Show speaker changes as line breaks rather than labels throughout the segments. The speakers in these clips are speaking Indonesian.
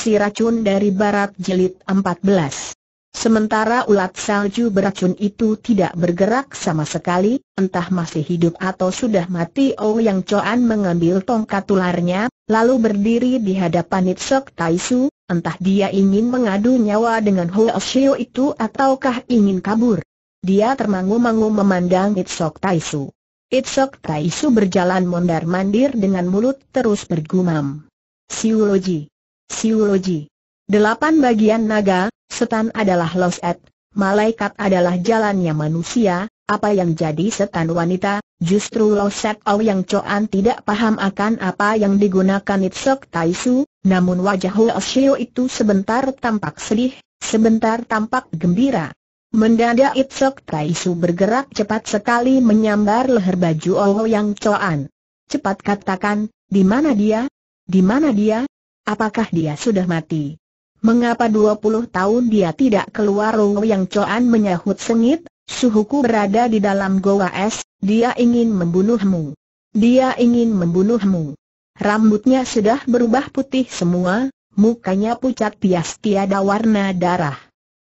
Si Racun dari Barat Jelit 14 Sementara ulat salju beracun itu tidak bergerak sama sekali, entah masih hidup atau sudah mati Oh Yang Choan mengambil tongkat ularnya, lalu berdiri di hadapan Nitsok Taisu, entah dia ingin mengadu nyawa dengan Ho Shio itu ataukah ingin kabur. Dia termangu-mangu memandang Nitsok Taisu. Nitsok Taisu berjalan mondar-mandir dengan mulut terus bergumam. Siuloji Siuloji. Delapan bagian naga, setan adalah loset, malaikat adalah jalannya manusia, apa yang jadi setan wanita, justru loset au yang coan tidak paham akan apa yang digunakan Itsok Taisu, namun wajah Huo Shio itu sebentar tampak sedih, sebentar tampak gembira. Mendadak Itsok Taisu bergerak cepat sekali menyambar leher baju Oho Yang Coan. Cepat katakan, di mana dia? Di mana dia? Apakah dia sudah mati? Mengapa 20 tahun dia tidak keluar Rung Yang Coan menyahut sengit, suhuku berada di dalam goa es, dia ingin membunuhmu. Dia ingin membunuhmu. Rambutnya sudah berubah putih semua, mukanya pucat pias tiada warna darah.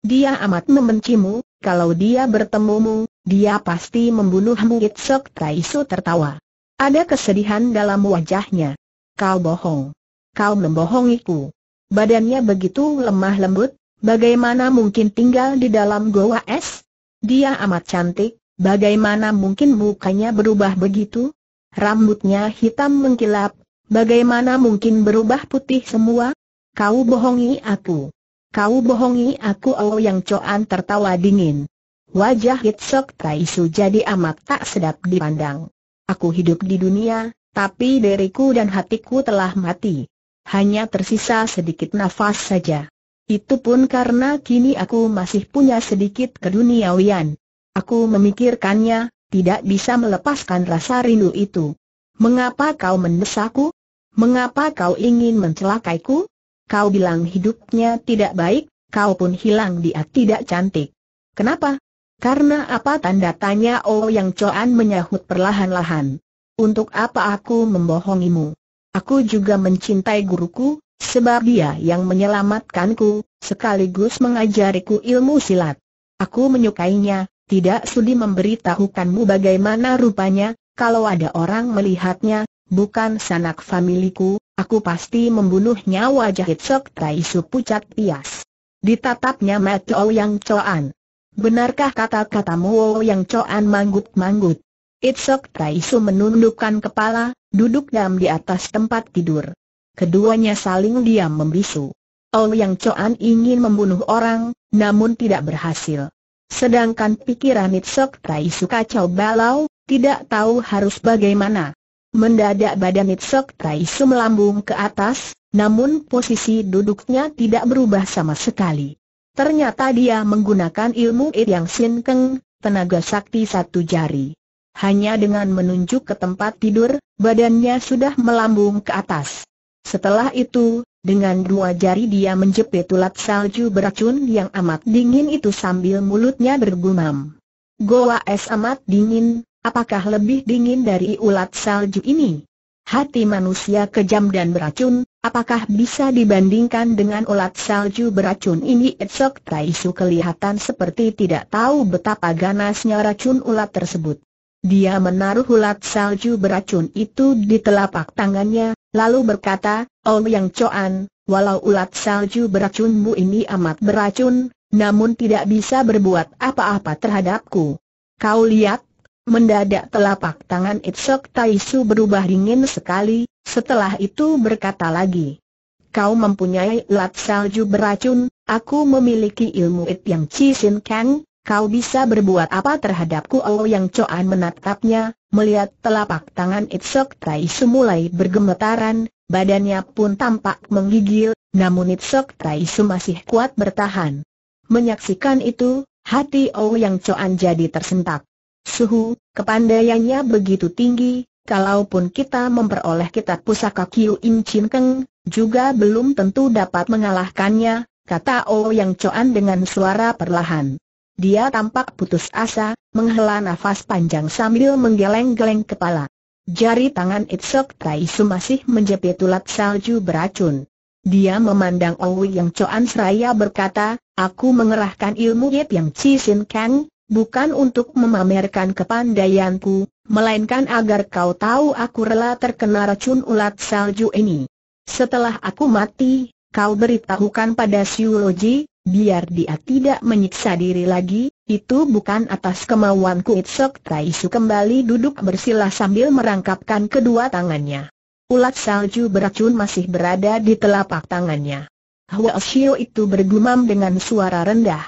Dia amat membencimu, kalau dia bertemu mu, dia pasti membunuhmu Itsok Taisu tertawa. Ada kesedihan dalam wajahnya. Kau bohong kau membohongiku. Badannya begitu lemah lembut, bagaimana mungkin tinggal di dalam goa es? Dia amat cantik, bagaimana mungkin mukanya berubah begitu? Rambutnya hitam mengkilap, bagaimana mungkin berubah putih semua? Kau bohongi aku. Kau bohongi aku Oh yang coan tertawa dingin. Wajah Hitsok Taisu jadi amat tak sedap dipandang. Aku hidup di dunia, tapi diriku dan hatiku telah mati hanya tersisa sedikit nafas saja. Itu pun karena kini aku masih punya sedikit keduniawian. Aku memikirkannya, tidak bisa melepaskan rasa rindu itu. Mengapa kau mendesakku? Mengapa kau ingin mencelakaiku? Kau bilang hidupnya tidak baik, kau pun hilang dia tidak cantik. Kenapa? Karena apa tanda tanya Oh Yang Coan menyahut perlahan-lahan. Untuk apa aku membohongimu? Aku juga mencintai guruku, sebab dia yang menyelamatkanku, sekaligus mengajariku ilmu silat. Aku menyukainya, tidak sudi memberitahukanmu bagaimana rupanya, kalau ada orang melihatnya, bukan sanak familiku, aku pasti membunuhnya wajah Hitsok Taisu pucat pias. Ditatapnya mata yang coan. Benarkah kata-katamu yang coan manggut-manggut? Itsok Taisu menundukkan kepala, duduk diam di atas tempat tidur. Keduanya saling diam membisu. yang Choan ingin membunuh orang, namun tidak berhasil. Sedangkan pikiran Nitsok Tai suka kacau balau, tidak tahu harus bagaimana. Mendadak badan Nitsok Tai melambung ke atas, namun posisi duduknya tidak berubah sama sekali. Ternyata dia menggunakan ilmu Yang Sin Keng, tenaga sakti satu jari. Hanya dengan menunjuk ke tempat tidur, badannya sudah melambung ke atas. Setelah itu, dengan dua jari dia menjepit ulat salju beracun yang amat dingin itu sambil mulutnya bergumam. Goa es amat dingin, apakah lebih dingin dari ulat salju ini? Hati manusia kejam dan beracun, apakah bisa dibandingkan dengan ulat salju beracun ini? Esok Taisu kelihatan seperti tidak tahu betapa ganasnya racun ulat tersebut. Dia menaruh ulat salju beracun itu di telapak tangannya, lalu berkata, Oh Yang Coan, walau ulat salju beracunmu ini amat beracun, namun tidak bisa berbuat apa-apa terhadapku. Kau lihat, mendadak telapak tangan Itsok Taisu berubah dingin sekali, setelah itu berkata lagi. Kau mempunyai ulat salju beracun, aku memiliki ilmu It Yang Chi Sin Kang, Kau bisa berbuat apa terhadapku Oh yang Coan menatapnya, melihat telapak tangan Itsok Tai mulai bergemetaran, badannya pun tampak menggigil, namun Itsok Tai masih kuat bertahan. Menyaksikan itu, hati Oh yang Coan jadi tersentak. Suhu, kepandaiannya begitu tinggi, kalaupun kita memperoleh kitab pusaka Kiu Im Chin Keng, juga belum tentu dapat mengalahkannya, kata Oh yang Coan dengan suara perlahan. Dia tampak putus asa, menghela nafas panjang sambil menggeleng-geleng kepala. Jari tangan Itzok Taisu masih menjepit ulat salju beracun. Dia memandang Owi yang Coan Seraya berkata, Aku mengerahkan ilmu Yip yang Chi Sin Kang, bukan untuk memamerkan kepandaianku, melainkan agar kau tahu aku rela terkena racun ulat salju ini. Setelah aku mati, kau beritahukan pada Siu Loji." biar dia tidak menyiksa diri lagi, itu bukan atas kemauanku Itsok Taisu kembali duduk bersila sambil merangkapkan kedua tangannya. Ulat salju beracun masih berada di telapak tangannya. Hua Xiu itu bergumam dengan suara rendah.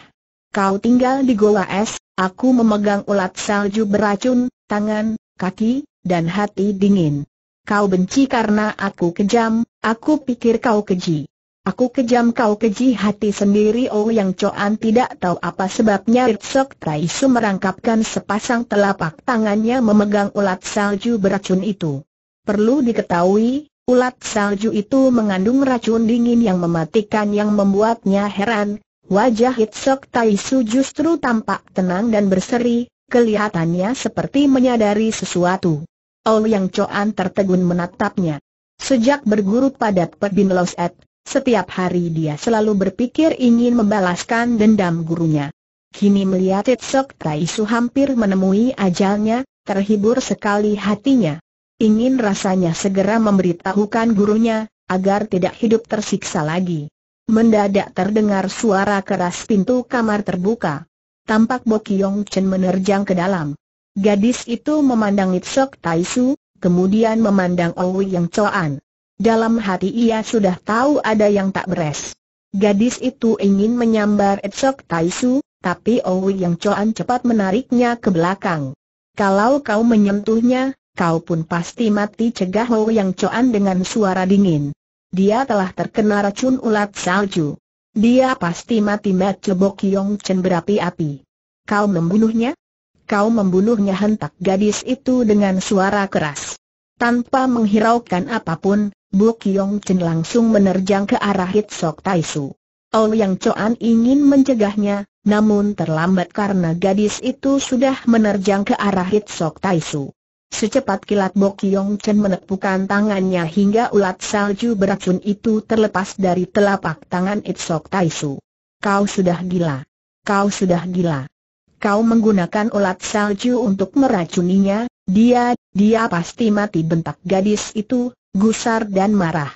Kau tinggal di goa es, aku memegang ulat salju beracun, tangan, kaki, dan hati dingin. Kau benci karena aku kejam, aku pikir kau keji. Aku kejam kau keji hati sendiri Oh Yang Coan tidak tahu apa sebabnya Ritsok Tai merangkapkan sepasang telapak tangannya memegang ulat salju beracun itu. Perlu diketahui, ulat salju itu mengandung racun dingin yang mematikan yang membuatnya heran. Wajah Ritsok Tai justru tampak tenang dan berseri, kelihatannya seperti menyadari sesuatu. Oh Yang Coan tertegun menatapnya. Sejak berguru pada Pebin Loset, setiap hari dia selalu berpikir ingin membalaskan dendam gurunya. Kini melihat Tai Taisu hampir menemui ajalnya, terhibur sekali hatinya. Ingin rasanya segera memberitahukan gurunya, agar tidak hidup tersiksa lagi. Mendadak terdengar suara keras pintu kamar terbuka. Tampak Bo Kiong Chen menerjang ke dalam. Gadis itu memandang Tai Taisu, kemudian memandang Owi Yang Coan. Dalam hati ia sudah tahu ada yang tak beres. Gadis itu ingin menyambar Etsok Taisu, tapi Owi yang Coan cepat menariknya ke belakang. Kalau kau menyentuhnya, kau pun pasti mati cegah Owi yang Coan dengan suara dingin. Dia telah terkena racun ulat salju. Dia pasti mati Mat Cebok Yong Chen berapi-api. Kau membunuhnya? Kau membunuhnya hentak gadis itu dengan suara keras. Tanpa menghiraukan apapun, Bu Kiong Chen langsung menerjang ke arah Hit Sok Tai Su. Ao Yang Choan ingin mencegahnya, namun terlambat karena gadis itu sudah menerjang ke arah Hit Sok Tai Su. Secepat kilat Bo Kiong Chen menepukkan tangannya hingga ulat salju beracun itu terlepas dari telapak tangan Hit Sok Tai Su. Kau sudah gila. Kau sudah gila. Kau menggunakan ulat salju untuk meracuninya, dia, dia pasti mati bentak gadis itu, gusar dan marah.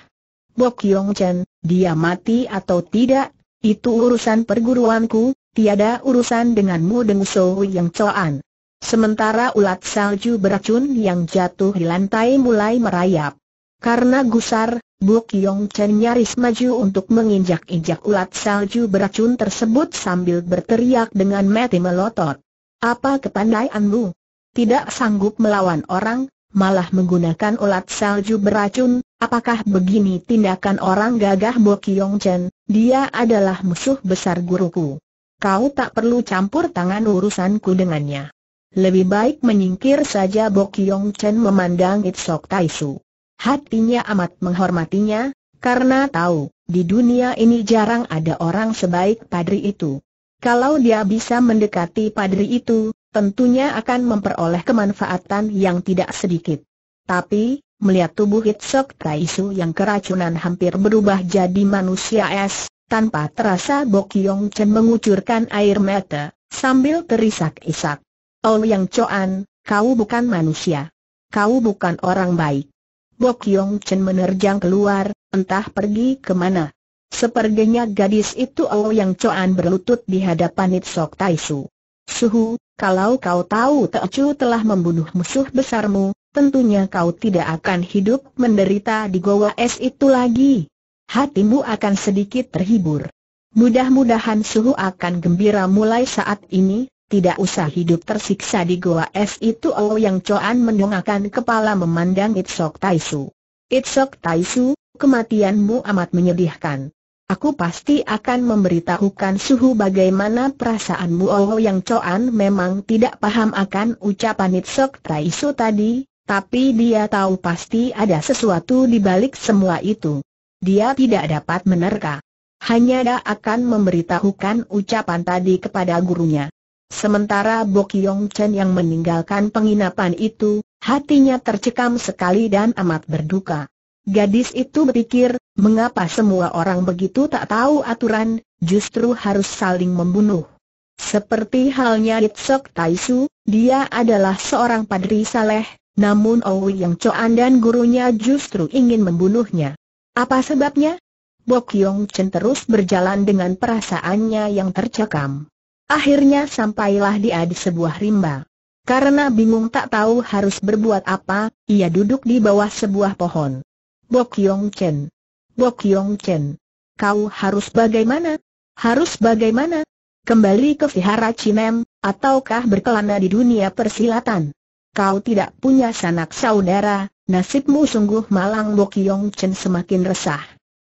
Bok Yong Chen, dia mati atau tidak, itu urusan perguruanku, tiada urusan denganmu Deng So Yang Coan. Sementara ulat salju beracun yang jatuh di lantai mulai merayap. Karena gusar, Bok Yong Chen nyaris maju untuk menginjak-injak ulat salju beracun tersebut sambil berteriak dengan mati melotot. Apa kepandaianmu? Tidak sanggup melawan orang, malah menggunakan ulat salju beracun, apakah begini tindakan orang gagah Bo Kiong Chen, dia adalah musuh besar guruku. Kau tak perlu campur tangan urusanku dengannya. Lebih baik menyingkir saja Bo Kiong Chen memandang It Sok Tai Su. Hatinya amat menghormatinya, karena tahu, di dunia ini jarang ada orang sebaik padri itu. Kalau dia bisa mendekati padri itu, tentunya akan memperoleh kemanfaatan yang tidak sedikit. Tapi, melihat tubuh Hitsok Kaisu yang keracunan hampir berubah jadi manusia es, tanpa terasa Bokyong Chen mengucurkan air mata, sambil terisak-isak. Oh Yang Choan, kau bukan manusia. Kau bukan orang baik. Bokyong Chen menerjang keluar, entah pergi ke mana. Sepertinya gadis itu Oh Yang Choan berlutut di hadapan Hitsok Taisu. Suhu, kalau kau tahu Teocu telah membunuh musuh besarmu, tentunya kau tidak akan hidup menderita di Goa Es itu lagi. Hatimu akan sedikit terhibur. Mudah-mudahan suhu akan gembira mulai saat ini, tidak usah hidup tersiksa di goa es itu Oh Yang Coan mendongakkan kepala memandang Itsok Taisu. Itsok Taisu, kematianmu amat menyedihkan. Aku pasti akan memberitahukan suhu bagaimana perasaanmu Oh Yang Coan memang tidak paham akan ucapan Nitsok Taisu tadi, tapi dia tahu pasti ada sesuatu di balik semua itu. Dia tidak dapat menerka. Hanya dia akan memberitahukan ucapan tadi kepada gurunya. Sementara Bokyong Chen yang meninggalkan penginapan itu, hatinya tercekam sekali dan amat berduka. Gadis itu berpikir, mengapa semua orang begitu tak tahu aturan, justru harus saling membunuh. Seperti halnya Itzok Taisu, dia adalah seorang padri saleh, namun Owi oh Yang Choan dan gurunya justru ingin membunuhnya. Apa sebabnya? Bok Yong Chen terus berjalan dengan perasaannya yang tercekam. Akhirnya sampailah dia di sebuah rimba. Karena bingung tak tahu harus berbuat apa, ia duduk di bawah sebuah pohon. Bok Yong Chen. Bok Yong Chen. Kau harus bagaimana? Harus bagaimana? Kembali ke vihara Chinem, ataukah berkelana di dunia persilatan? Kau tidak punya sanak saudara, nasibmu sungguh malang Bok Yong Chen semakin resah.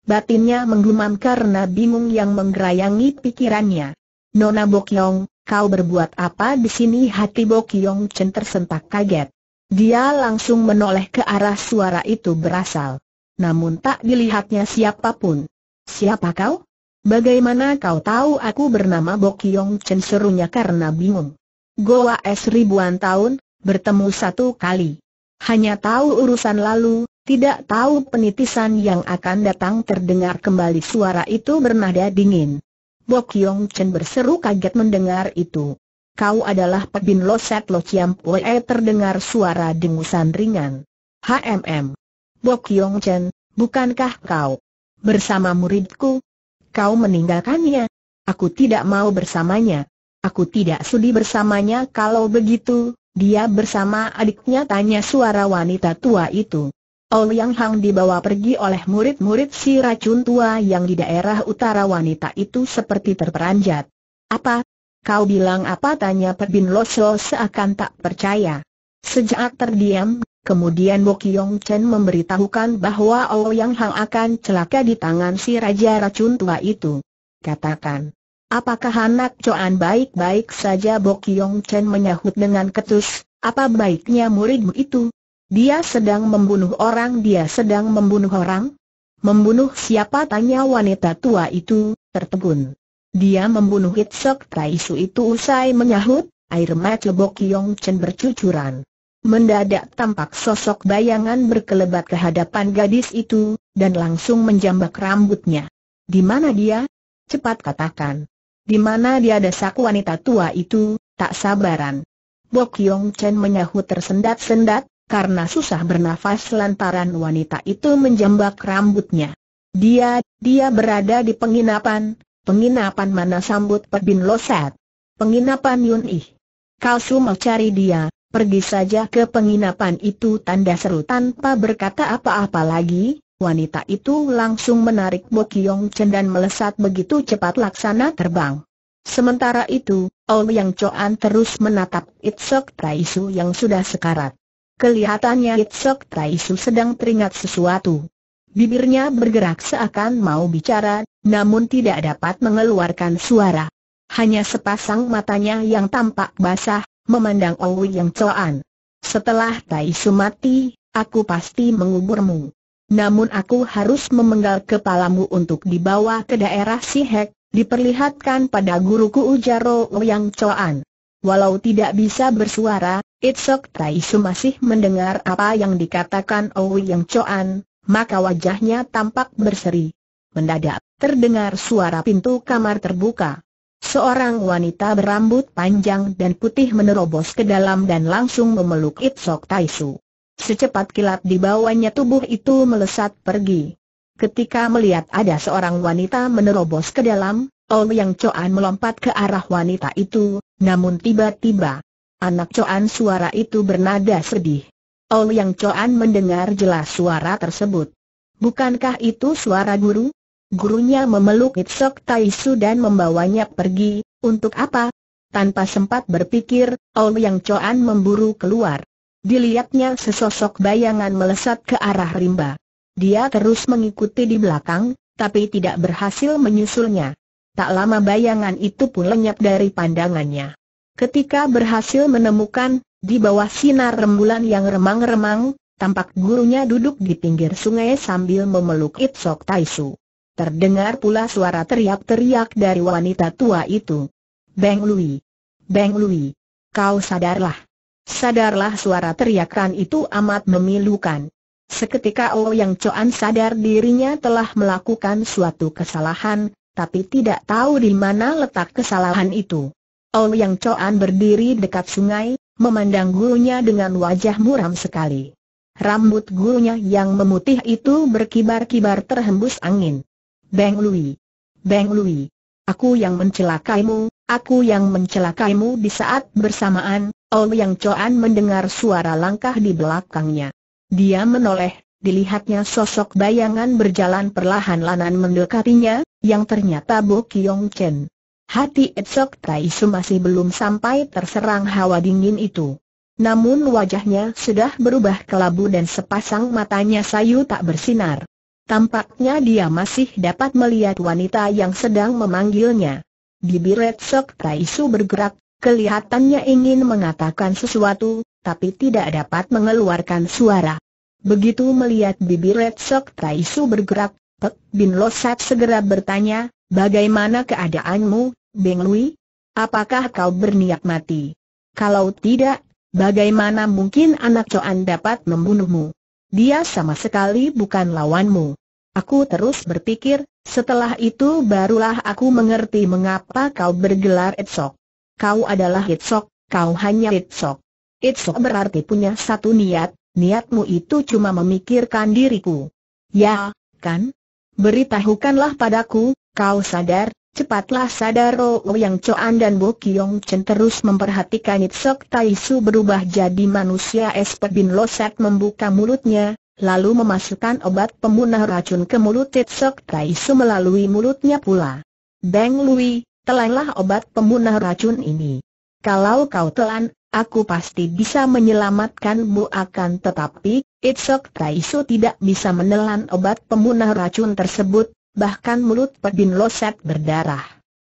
Batinnya menggumam karena bingung yang menggerayangi pikirannya. Nona Bok Yong, kau berbuat apa di sini? Hati Bok Yong Chen tersentak kaget. Dia langsung menoleh ke arah suara itu berasal namun tak dilihatnya siapapun. Siapa kau? Bagaimana kau tahu aku bernama Bokyong Chen serunya karena bingung. Goa es ribuan tahun, bertemu satu kali. Hanya tahu urusan lalu, tidak tahu penitisan yang akan datang terdengar kembali suara itu bernada dingin. Bokyong Chen berseru kaget mendengar itu. Kau adalah Pebin Loset Lo Chiam terdengar suara dengusan ringan. HMM. Bok Yong Chen, bukankah kau bersama muridku? Kau meninggalkannya. Aku tidak mau bersamanya. Aku tidak sudi bersamanya kalau begitu, dia bersama adiknya tanya suara wanita tua itu. yang Hang dibawa pergi oleh murid-murid si racun tua yang di daerah utara wanita itu seperti terperanjat. Apa? Kau bilang apa tanya Pebin Loso seakan tak percaya. Sejak terdiam, Kemudian Bo Kiong Chen memberitahukan bahwa oh Yang Hang akan celaka di tangan si Raja Racun Tua itu. Katakan, apakah anak Coan baik-baik saja Bo Kiong Chen menyahut dengan ketus, apa baiknya muridmu itu? Dia sedang membunuh orang dia sedang membunuh orang? Membunuh siapa tanya wanita tua itu, tertegun. Dia membunuh Hitsok Traisu itu usai menyahut, air mata Bo Yong Chen bercucuran. Mendadak tampak sosok bayangan berkelebat ke hadapan gadis itu, dan langsung menjambak rambutnya. Di mana dia? Cepat katakan. Di mana dia desak wanita tua itu, tak sabaran. Bok Yong Chen menyahut tersendat-sendat, karena susah bernafas lantaran wanita itu menjambak rambutnya. Dia, dia berada di penginapan, penginapan mana sambut Pebin Loset. Penginapan Yun Ih. Kau semua cari dia, Pergi saja ke penginapan itu tanda seru tanpa berkata apa-apa lagi, wanita itu langsung menarik Bokyong Chen dan melesat begitu cepat laksana terbang. Sementara itu, Ol Yang Choan terus menatap Itzok Traisu yang sudah sekarat. Kelihatannya Itzok Traisu sedang teringat sesuatu. Bibirnya bergerak seakan mau bicara, namun tidak dapat mengeluarkan suara. Hanya sepasang matanya yang tampak basah, memandang Owi yang coan. Setelah Tai Su mati, aku pasti menguburmu. Namun aku harus memenggal kepalamu untuk dibawa ke daerah Sihek, diperlihatkan pada guruku Ujaro yang coan. Walau tidak bisa bersuara, Tai Taisu masih mendengar apa yang dikatakan Owi Yang Coan, maka wajahnya tampak berseri. Mendadak, terdengar suara pintu kamar terbuka. Seorang wanita berambut panjang dan putih menerobos ke dalam dan langsung memeluk Ipsok Taisu. Secepat kilat di bawahnya tubuh itu melesat pergi. Ketika melihat ada seorang wanita menerobos ke dalam, Ong Yang Coan melompat ke arah wanita itu, namun tiba-tiba, anak Coan suara itu bernada sedih. Ong Yang Coan mendengar jelas suara tersebut. Bukankah itu suara guru? gurunya memeluk Hitzok Taisu dan membawanya pergi, untuk apa? Tanpa sempat berpikir, Ol Yang Choan memburu keluar. Dilihatnya sesosok bayangan melesat ke arah rimba. Dia terus mengikuti di belakang, tapi tidak berhasil menyusulnya. Tak lama bayangan itu pun lenyap dari pandangannya. Ketika berhasil menemukan, di bawah sinar rembulan yang remang-remang, tampak gurunya duduk di pinggir sungai sambil memeluk Itzok Taisu. Terdengar pula suara teriak-teriak dari wanita tua itu. Beng Lui! Beng Lui! Kau sadarlah! Sadarlah suara teriakan itu amat memilukan. Seketika Oh Yang Coan sadar dirinya telah melakukan suatu kesalahan, tapi tidak tahu di mana letak kesalahan itu. Oh Yang Coan berdiri dekat sungai, memandang gurunya dengan wajah muram sekali. Rambut gurunya yang memutih itu berkibar-kibar terhembus angin. Beng Lui. Beng Lui. Aku yang mencelakaimu, aku yang mencelakaimu di saat bersamaan, Yang Coan mendengar suara langkah di belakangnya. Dia menoleh, dilihatnya sosok bayangan berjalan perlahan lanan mendekatinya, yang ternyata Bo Kiong Chen. Hati Etsok Taisu masih belum sampai terserang hawa dingin itu. Namun wajahnya sudah berubah kelabu dan sepasang matanya sayu tak bersinar. Tampaknya dia masih dapat melihat wanita yang sedang memanggilnya. Bibir Red Sok Taisu bergerak, kelihatannya ingin mengatakan sesuatu, tapi tidak dapat mengeluarkan suara. Begitu melihat bibir Red Sok Taisu bergerak, Pek Bin Losat segera bertanya, bagaimana keadaanmu, Beng Lui? Apakah kau berniat mati? Kalau tidak, bagaimana mungkin anak Coan dapat membunuhmu? Dia sama sekali bukan lawanmu. Aku terus berpikir, setelah itu barulah aku mengerti mengapa kau bergelar Itsok. Kau adalah Itsok, kau hanya Itsok. Itsok berarti punya satu niat, niatmu itu cuma memikirkan diriku. Ya, kan? Beritahukanlah padaku, kau sadar, Cepatlah sadar Ro oh Yang Choan dan Bo Kiong Chen terus memperhatikan Itzok Tai Su berubah jadi manusia es Bin Loset membuka mulutnya, lalu memasukkan obat pemunah racun ke mulut Itzok Tai Su melalui mulutnya pula. Beng Lui, telanlah obat pemunah racun ini. Kalau kau telan, aku pasti bisa menyelamatkanmu akan tetapi, Itzok Su tidak bisa menelan obat pemunah racun tersebut, bahkan mulut Pedin Loset berdarah.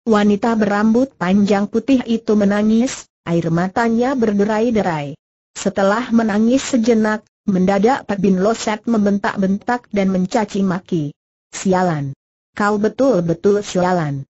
Wanita berambut panjang putih itu menangis, air matanya berderai-derai. Setelah menangis sejenak, mendadak Pedin Loset membentak-bentak dan mencaci maki. Sialan! Kau betul-betul sialan!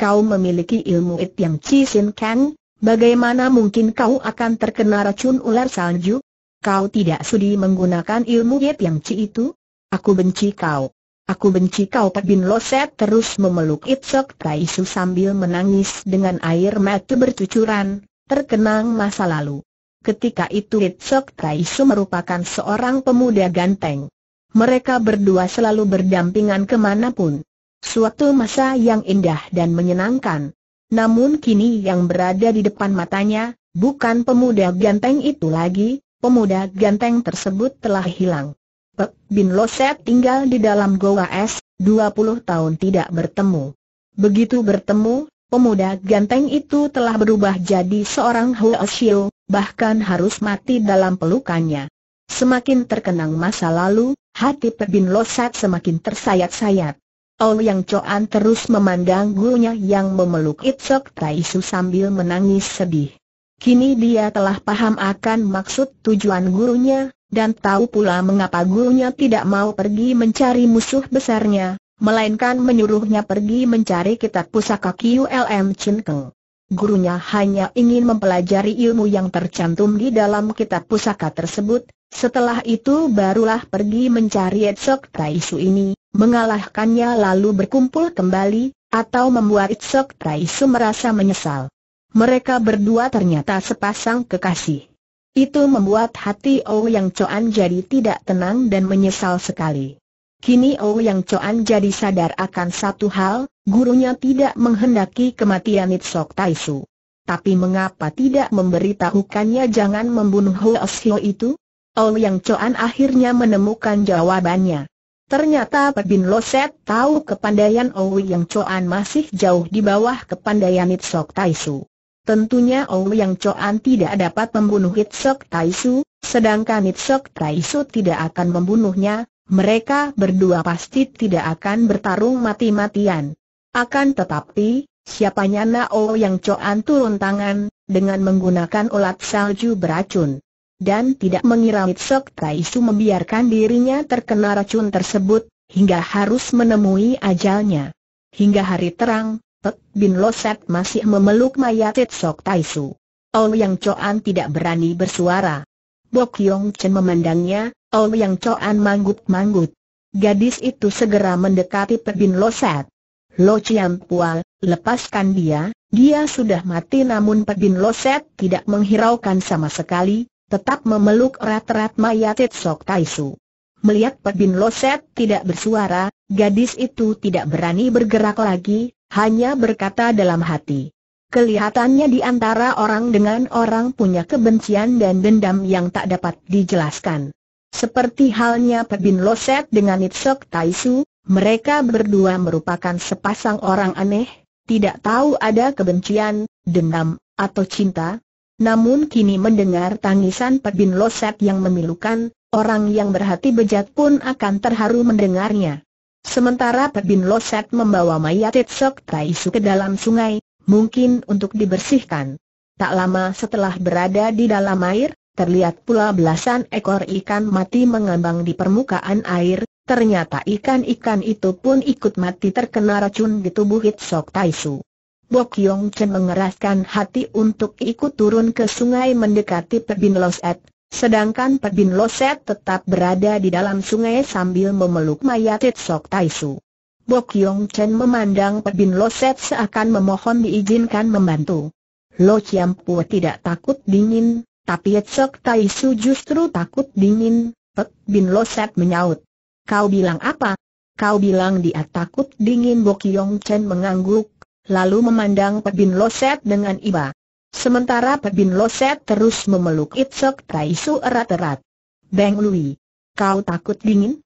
Kau memiliki ilmu it yang cisin kan? Bagaimana mungkin kau akan terkena racun ular salju? Kau tidak sudi menggunakan ilmu yet yang ci itu? Aku benci kau. Aku benci kau Pak Bin Loset terus memeluk Itzok Taisu sambil menangis dengan air mata bercucuran, terkenang masa lalu. Ketika itu Itzok Taisu merupakan seorang pemuda ganteng. Mereka berdua selalu berdampingan kemanapun. Suatu masa yang indah dan menyenangkan. Namun kini yang berada di depan matanya, bukan pemuda ganteng itu lagi, pemuda ganteng tersebut telah hilang. Pek Bin Loset tinggal di dalam goa es, 20 tahun tidak bertemu. Begitu bertemu, pemuda ganteng itu telah berubah jadi seorang Huashiu, bahkan harus mati dalam pelukannya. Semakin terkenang masa lalu, hati Pek Bin Loset semakin tersayat-sayat. Oh Yang Coan terus memandang gurunya yang memeluk Itzok Taisu sambil menangis sedih. Kini dia telah paham akan maksud tujuan gurunya, dan tahu pula mengapa gurunya tidak mau pergi mencari musuh besarnya, melainkan menyuruhnya pergi mencari kitab pusaka QLM Chin Keng. Gurunya hanya ingin mempelajari ilmu yang tercantum di dalam kitab pusaka tersebut, setelah itu barulah pergi mencari Etsok Taisu ini, mengalahkannya lalu berkumpul kembali, atau membuat Etsok Taisu merasa menyesal. Mereka berdua ternyata sepasang kekasih. Itu membuat hati yang Coan jadi tidak tenang dan menyesal sekali. Kini yang Coan jadi sadar akan satu hal, gurunya tidak menghendaki kematian Itsok Taisu. Tapi mengapa tidak memberitahukannya jangan membunuh Hoos Hyo itu? yang Coan akhirnya menemukan jawabannya. Ternyata Pebin Loset tahu kepandaian Owi Yang Coan masih jauh di bawah kepandaian Itsok Taisu. Tentunya yang Coan tidak dapat membunuh Hitsok Taisu, sedangkan Hitsok Taisu tidak akan membunuhnya, mereka berdua pasti tidak akan bertarung mati-matian. Akan tetapi, siapanya Nao yang Coan turun tangan, dengan menggunakan ulat salju beracun. Dan tidak mengira Hitsok Taisu membiarkan dirinya terkena racun tersebut, hingga harus menemui ajalnya. Hingga hari terang, Pek Bin Loset masih memeluk mayat Sok Tai Su. Ouyang Choan tidak berani bersuara. Bok Yong Chen memandangnya, Ouyang Choan manggut-manggut. Gadis itu segera mendekati Pek Bin Loset. Lo Chiam Pual, lepaskan dia, dia sudah mati namun Pek Bin Loset tidak menghiraukan sama sekali, tetap memeluk erat-erat mayat Sok Tai Melihat Pek Bin Loset tidak bersuara, gadis itu tidak berani bergerak lagi, hanya berkata dalam hati. Kelihatannya di antara orang dengan orang punya kebencian dan dendam yang tak dapat dijelaskan. Seperti halnya Pebin Loset dengan Itsok Taisu, mereka berdua merupakan sepasang orang aneh, tidak tahu ada kebencian, dendam, atau cinta. Namun kini mendengar tangisan Pebin Loset yang memilukan, orang yang berhati bejat pun akan terharu mendengarnya. Sementara perbin Loset membawa mayat Sok Taisu ke dalam sungai, mungkin untuk dibersihkan. Tak lama setelah berada di dalam air, terlihat pula belasan ekor ikan mati mengambang di permukaan air, ternyata ikan-ikan itu pun ikut mati terkena racun di tubuh Sok Taisu. Bok Yong Chen mengeraskan hati untuk ikut turun ke sungai mendekati perbin Loset, Sedangkan Pek Loset tetap berada di dalam sungai sambil memeluk mayat Sok Taisu. Bok Yong Chen memandang Pek Loset seakan memohon diizinkan membantu. Lo Chiam Pua tidak takut dingin, tapi Sok Taisu justru takut dingin, Pek Bin Loset menyaut. Kau bilang apa? Kau bilang dia takut dingin Bok Yong Chen mengangguk, lalu memandang Pek Loset dengan iba. Sementara Pebin Loset terus memeluk Itzok Taisu erat-erat. Beng Lui, kau takut dingin?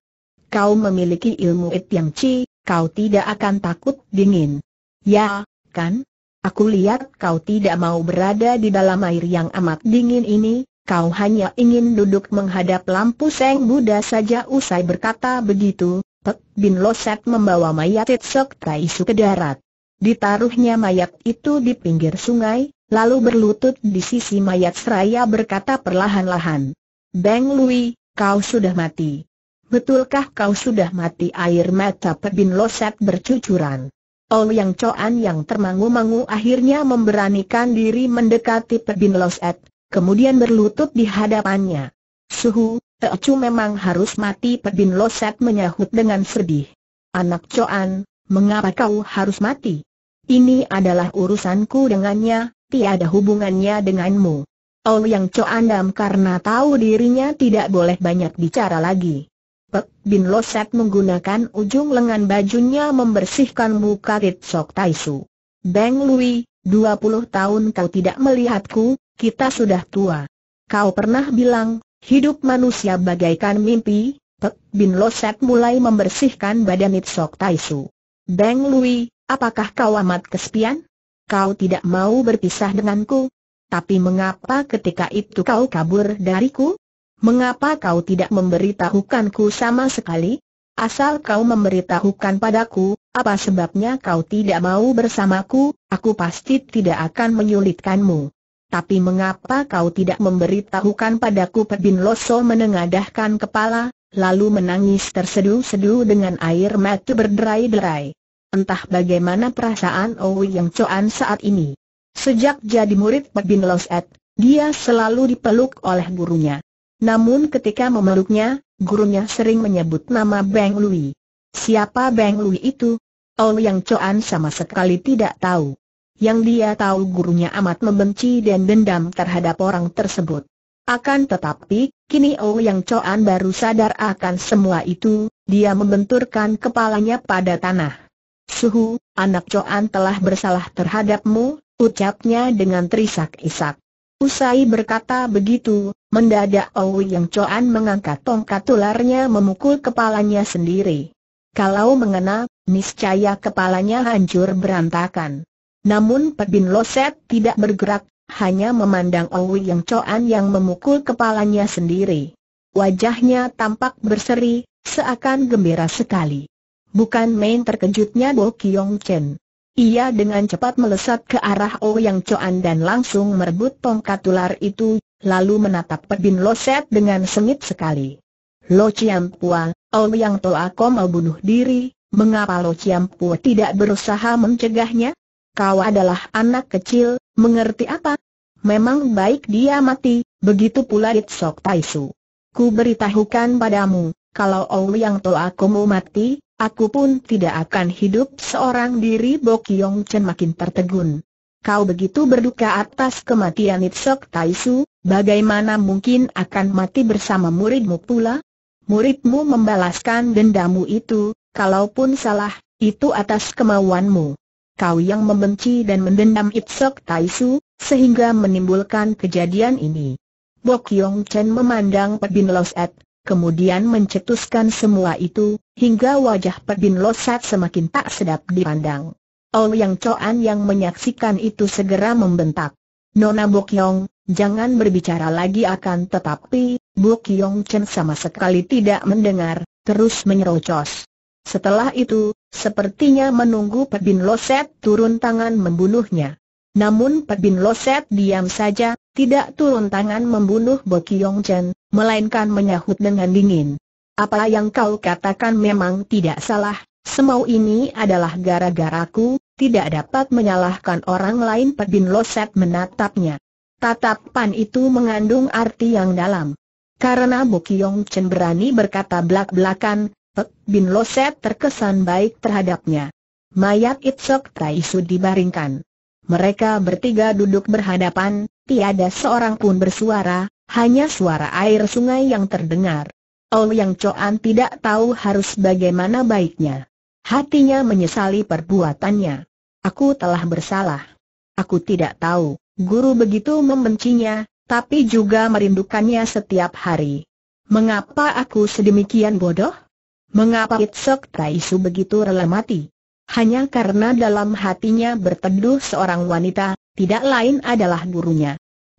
Kau memiliki ilmu It Yang Chi, kau tidak akan takut dingin. Ya, kan? Aku lihat kau tidak mau berada di dalam air yang amat dingin ini, kau hanya ingin duduk menghadap lampu Seng Buddha saja usai berkata begitu, Pek Bin Loset membawa mayat Itzok Taisu ke darat. Ditaruhnya mayat itu di pinggir sungai, lalu berlutut di sisi mayat seraya berkata perlahan-lahan. Beng Lui, kau sudah mati. Betulkah kau sudah mati? Air mata Pebin Loset bercucuran. Ol Yang Coan yang termangu-mangu akhirnya memberanikan diri mendekati Pebin Loset, kemudian berlutut di hadapannya. Suhu, Teocu memang harus mati Pebin Loset menyahut dengan sedih. Anak Coan, mengapa kau harus mati? Ini adalah urusanku dengannya, ada hubungannya denganmu. Oh, yang yang andam karena tahu dirinya tidak boleh banyak bicara lagi. Pek Bin Loset menggunakan ujung lengan bajunya membersihkan muka Rit Sok Taisu. Beng Lui, 20 tahun kau tidak melihatku, kita sudah tua. Kau pernah bilang, hidup manusia bagaikan mimpi, Pek Bin Loset mulai membersihkan badan Rit Sok Taisu. Beng Lui, apakah kau amat kesepian? kau tidak mau berpisah denganku. Tapi mengapa ketika itu kau kabur dariku? Mengapa kau tidak memberitahukanku sama sekali? Asal kau memberitahukan padaku, apa sebabnya kau tidak mau bersamaku, aku pasti tidak akan menyulitkanmu. Tapi mengapa kau tidak memberitahukan padaku Pebin Loso menengadahkan kepala, lalu menangis terseduh-seduh dengan air mata berderai-derai. Entah bagaimana perasaan Owi Yang Coan saat ini. Sejak jadi murid Pak Bin dia selalu dipeluk oleh gurunya. Namun ketika memeluknya, gurunya sering menyebut nama Bang Lui. Siapa Bang Lui itu? Owi Yang Coan sama sekali tidak tahu. Yang dia tahu gurunya amat membenci dan dendam terhadap orang tersebut. Akan tetapi, kini Owi Yang Coan baru sadar akan semua itu, dia membenturkan kepalanya pada tanah. Suhu, anak Coan telah bersalah terhadapmu, ucapnya dengan terisak-isak. Usai berkata begitu, mendadak Owi yang Coan mengangkat tongkat tularnya memukul kepalanya sendiri. Kalau mengena, niscaya kepalanya hancur berantakan. Namun Pebin Loset tidak bergerak, hanya memandang Owi yang Coan yang memukul kepalanya sendiri. Wajahnya tampak berseri, seakan gembira sekali. Bukan main terkejutnya Bo Kiong Chen. Ia dengan cepat melesat ke arah O yang Choan dan langsung merebut tongkat ular itu, lalu menatap Pebin Set dengan sengit sekali. Lo Pua, Ouyang Toa mau bunuh diri, mengapa Lo Pua tidak berusaha mencegahnya? Kau adalah anak kecil, mengerti apa? Memang baik dia mati, begitu pula It Sok Taisu. Ku beritahukan padamu, kalau Ouyang mau mati, Aku pun tidak akan hidup seorang diri Bok Yong Chen makin tertegun. Kau begitu berduka atas kematian Itzok Taisu, bagaimana mungkin akan mati bersama muridmu pula? Muridmu membalaskan dendamu itu, kalaupun salah, itu atas kemauanmu. Kau yang membenci dan mendendam Itzok Taisu, sehingga menimbulkan kejadian ini. Bok Yong Chen memandang Pebin Et kemudian mencetuskan semua itu, hingga wajah Pedin Losat semakin tak sedap dipandang. Ol Yang Coan yang menyaksikan itu segera membentak. Nona Bokyong, jangan berbicara lagi akan tetapi, Bokyong Chen sama sekali tidak mendengar, terus menyerocos. Setelah itu, sepertinya menunggu Pedin Loset turun tangan membunuhnya. Namun Pedin Loset diam saja, tidak turun tangan membunuh Bo Kiong Chen, melainkan menyahut dengan dingin. Apa yang kau katakan memang tidak salah, semau ini adalah gara-garaku, tidak dapat menyalahkan orang lain Bin Loset menatapnya. Tatapan itu mengandung arti yang dalam. Karena Bo Kiong Chen berani berkata belak-belakan, Pak Bin Loset terkesan baik terhadapnya. Mayat Itzok Tai Su dibaringkan. Mereka bertiga duduk berhadapan, tiada seorang pun bersuara, hanya suara air sungai yang terdengar. yang Coan tidak tahu harus bagaimana baiknya. Hatinya menyesali perbuatannya. Aku telah bersalah. Aku tidak tahu, guru begitu membencinya, tapi juga merindukannya setiap hari. Mengapa aku sedemikian bodoh? Mengapa Itsek Taisu begitu rela mati? Hanya karena dalam hatinya berteduh seorang wanita, tidak lain adalah gurunya.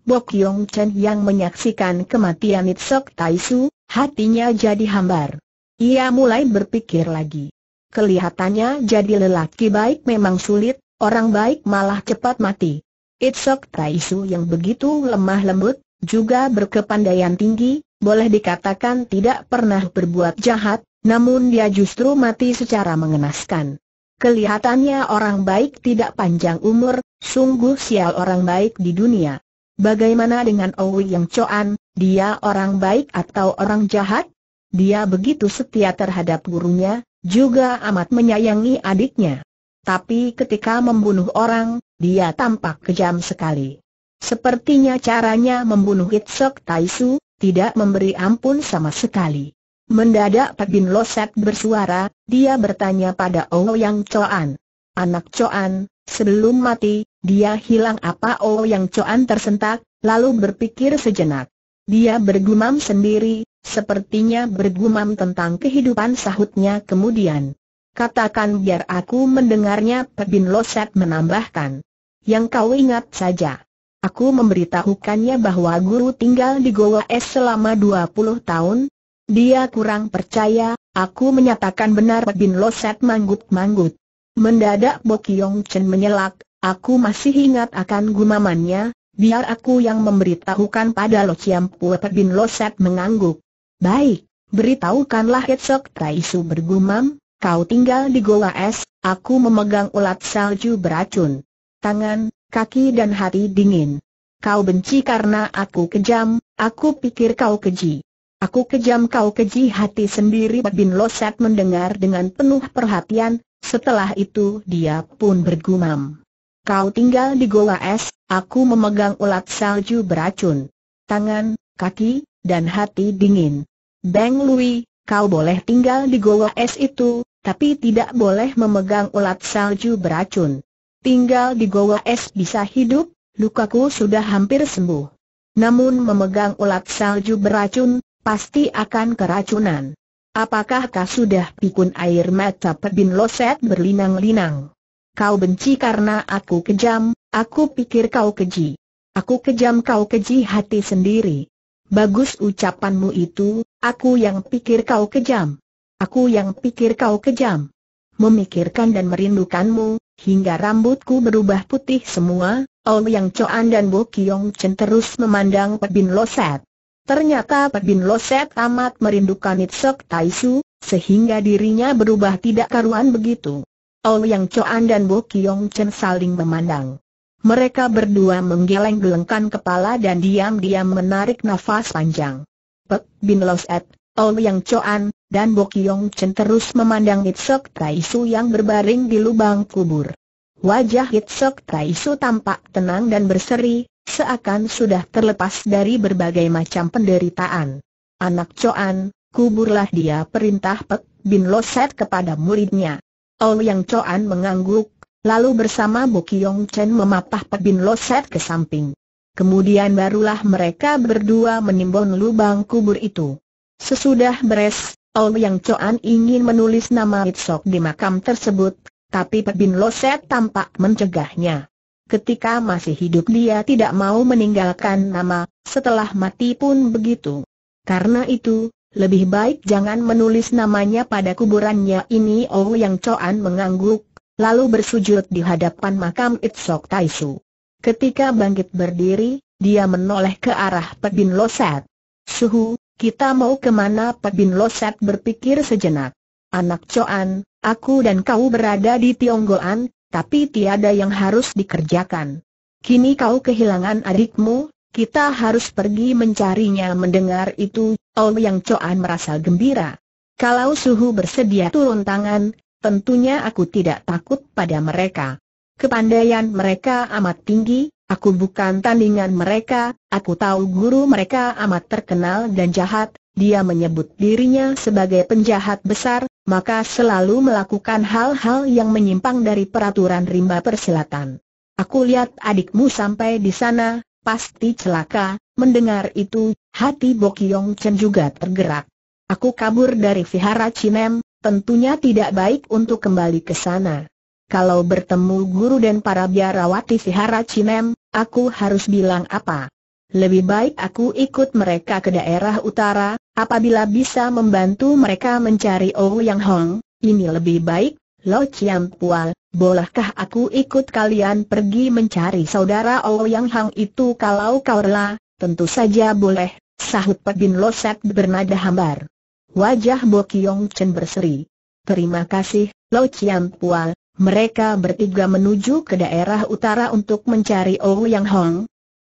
Bok Yong Chen yang menyaksikan kematian Nitsok Taisu, hatinya jadi hambar. Ia mulai berpikir lagi. Kelihatannya jadi lelaki baik memang sulit, orang baik malah cepat mati. Itsok Taisu yang begitu lemah lembut, juga berkepandaian tinggi, boleh dikatakan tidak pernah berbuat jahat, namun dia justru mati secara mengenaskan. Kelihatannya orang baik tidak panjang umur, sungguh sial orang baik di dunia. Bagaimana dengan Owi yang Coan, dia orang baik atau orang jahat? Dia begitu setia terhadap gurunya, juga amat menyayangi adiknya. Tapi ketika membunuh orang, dia tampak kejam sekali. Sepertinya caranya membunuh Hitsok Taisu, tidak memberi ampun sama sekali. Mendadak Pak Bin Loset bersuara, dia bertanya pada yang Coan. Anak Coan, sebelum mati, dia hilang apa yang Coan tersentak, lalu berpikir sejenak. Dia bergumam sendiri, sepertinya bergumam tentang kehidupan sahutnya kemudian. Katakan biar aku mendengarnya Pak Bin Loset menambahkan. Yang kau ingat saja. Aku memberitahukannya bahwa guru tinggal di Goa Es selama 20 tahun, dia kurang percaya, aku menyatakan benar Bin Loset manggut-manggut. Mendadak Bo Kiong Chen menyelak, aku masih ingat akan gumamannya, biar aku yang memberitahukan pada Lo Chiam Pue Bin Loset mengangguk. Baik, beritahukanlah Hetsok Taisu bergumam, kau tinggal di goa es, aku memegang ulat salju beracun. Tangan, kaki dan hati dingin. Kau benci karena aku kejam, aku pikir kau keji. Aku kejam kau keji hati sendiri Bin Loset mendengar dengan penuh perhatian, setelah itu dia pun bergumam. Kau tinggal di goa es, aku memegang ulat salju beracun. Tangan, kaki, dan hati dingin. Beng Lui, kau boleh tinggal di goa es itu, tapi tidak boleh memegang ulat salju beracun. Tinggal di goa es bisa hidup, lukaku sudah hampir sembuh. Namun memegang ulat salju beracun, Pasti akan keracunan. Apakah kau sudah pikun air mata Pebin Loset berlinang-linang? Kau benci karena aku kejam, aku pikir kau keji. Aku kejam kau keji hati sendiri. Bagus ucapanmu itu, aku yang pikir kau kejam. Aku yang pikir kau kejam. Memikirkan dan merindukanmu, hingga rambutku berubah putih semua, Ong Yang Coan dan Bo Kiong terus memandang Pebin Loset. Ternyata Pek Bin Loset amat merindukan Tai Taisu, sehingga dirinya berubah tidak karuan begitu. Ao Yang Choan dan Bo Kiong Chen saling memandang. Mereka berdua menggeleng-gelengkan kepala dan diam-diam menarik nafas panjang. Pek Bin Loset, Ao Yang Choan, dan Bo Kiong Chen terus memandang Tai Taisu yang berbaring di lubang kubur. Wajah Tai Taisu tampak tenang dan berseri, seakan sudah terlepas dari berbagai macam penderitaan. Anak Coan, kuburlah dia perintah Pek Bin Loset kepada muridnya. Yang Coan mengangguk, lalu bersama Bokiong Chen memapah Pek Bin Loset ke samping. Kemudian barulah mereka berdua menimbun lubang kubur itu. Sesudah beres, Yang Coan ingin menulis nama Itsok di makam tersebut, tapi Pek Bin Loset tampak mencegahnya. Ketika masih hidup dia tidak mau meninggalkan nama, setelah mati pun begitu. Karena itu, lebih baik jangan menulis namanya pada kuburannya ini Oh Yang Coan mengangguk, lalu bersujud di hadapan makam Itsok Taisu. Ketika bangkit berdiri, dia menoleh ke arah Pebin Loset. Suhu, kita mau kemana Pebin Loset berpikir sejenak. Anak Coan, aku dan kau berada di Tionggoan, tapi tiada yang harus dikerjakan. Kini kau kehilangan adikmu, kita harus pergi mencarinya mendengar itu, Ol Yang Coan merasa gembira. Kalau suhu bersedia turun tangan, tentunya aku tidak takut pada mereka. Kepandaian mereka amat tinggi, aku bukan tandingan mereka, aku tahu guru mereka amat terkenal dan jahat, dia menyebut dirinya sebagai penjahat besar, maka selalu melakukan hal-hal yang menyimpang dari peraturan rimba persilatan. Aku lihat adikmu sampai di sana, pasti celaka, mendengar itu, hati Bokyong Chen juga tergerak. Aku kabur dari vihara Cinem, tentunya tidak baik untuk kembali ke sana. Kalau bertemu guru dan para biarawati vihara Cinem, aku harus bilang apa? Lebih baik aku ikut mereka ke daerah utara, apabila bisa membantu mereka mencari oh Yang Hong, ini lebih baik, Lo Chiam Pual, bolehkah aku ikut kalian pergi mencari saudara oh Yang Hong itu kalau kau rela, tentu saja boleh, sahut Pek Bin Loset bernada hambar. Wajah Bo Kiong Chen berseri. Terima kasih, Lo Chiam Pual, mereka bertiga menuju ke daerah utara untuk mencari oh Yang Hong,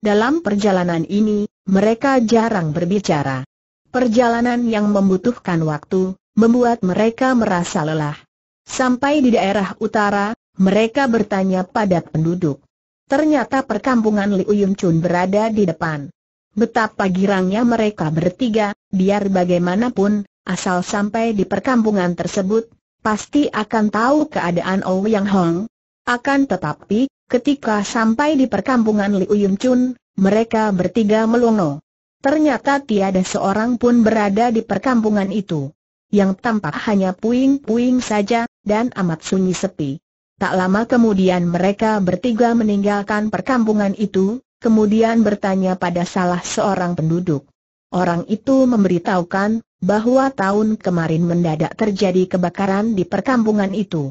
dalam perjalanan ini, mereka jarang berbicara. Perjalanan yang membutuhkan waktu, membuat mereka merasa lelah. Sampai di daerah utara, mereka bertanya pada penduduk. Ternyata perkampungan Liu Yun Chun berada di depan. Betapa girangnya mereka bertiga, biar bagaimanapun, asal sampai di perkampungan tersebut, pasti akan tahu keadaan Ouyang Hong, akan tetapi, ketika sampai di perkampungan Liu Yun mereka bertiga melongo. Ternyata tiada seorang pun berada di perkampungan itu. Yang tampak hanya puing-puing saja, dan amat sunyi sepi. Tak lama kemudian mereka bertiga meninggalkan perkampungan itu, kemudian bertanya pada salah seorang penduduk. Orang itu memberitahukan bahwa tahun kemarin mendadak terjadi kebakaran di perkampungan itu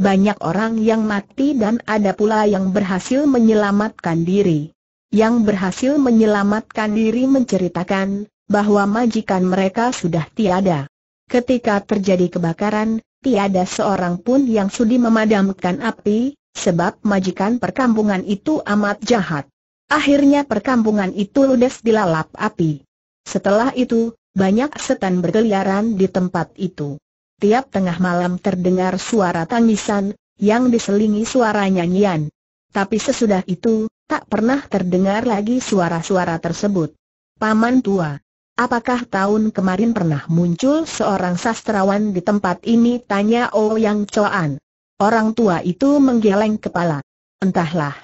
banyak orang yang mati dan ada pula yang berhasil menyelamatkan diri. Yang berhasil menyelamatkan diri menceritakan bahwa majikan mereka sudah tiada. Ketika terjadi kebakaran, tiada seorang pun yang sudi memadamkan api, sebab majikan perkampungan itu amat jahat. Akhirnya perkampungan itu ludes dilalap api. Setelah itu, banyak setan berkeliaran di tempat itu tiap tengah malam terdengar suara tangisan, yang diselingi suara nyanyian. Tapi sesudah itu, tak pernah terdengar lagi suara-suara tersebut. Paman tua, apakah tahun kemarin pernah muncul seorang sastrawan di tempat ini? Tanya oh yang Coan. Orang tua itu menggeleng kepala. Entahlah.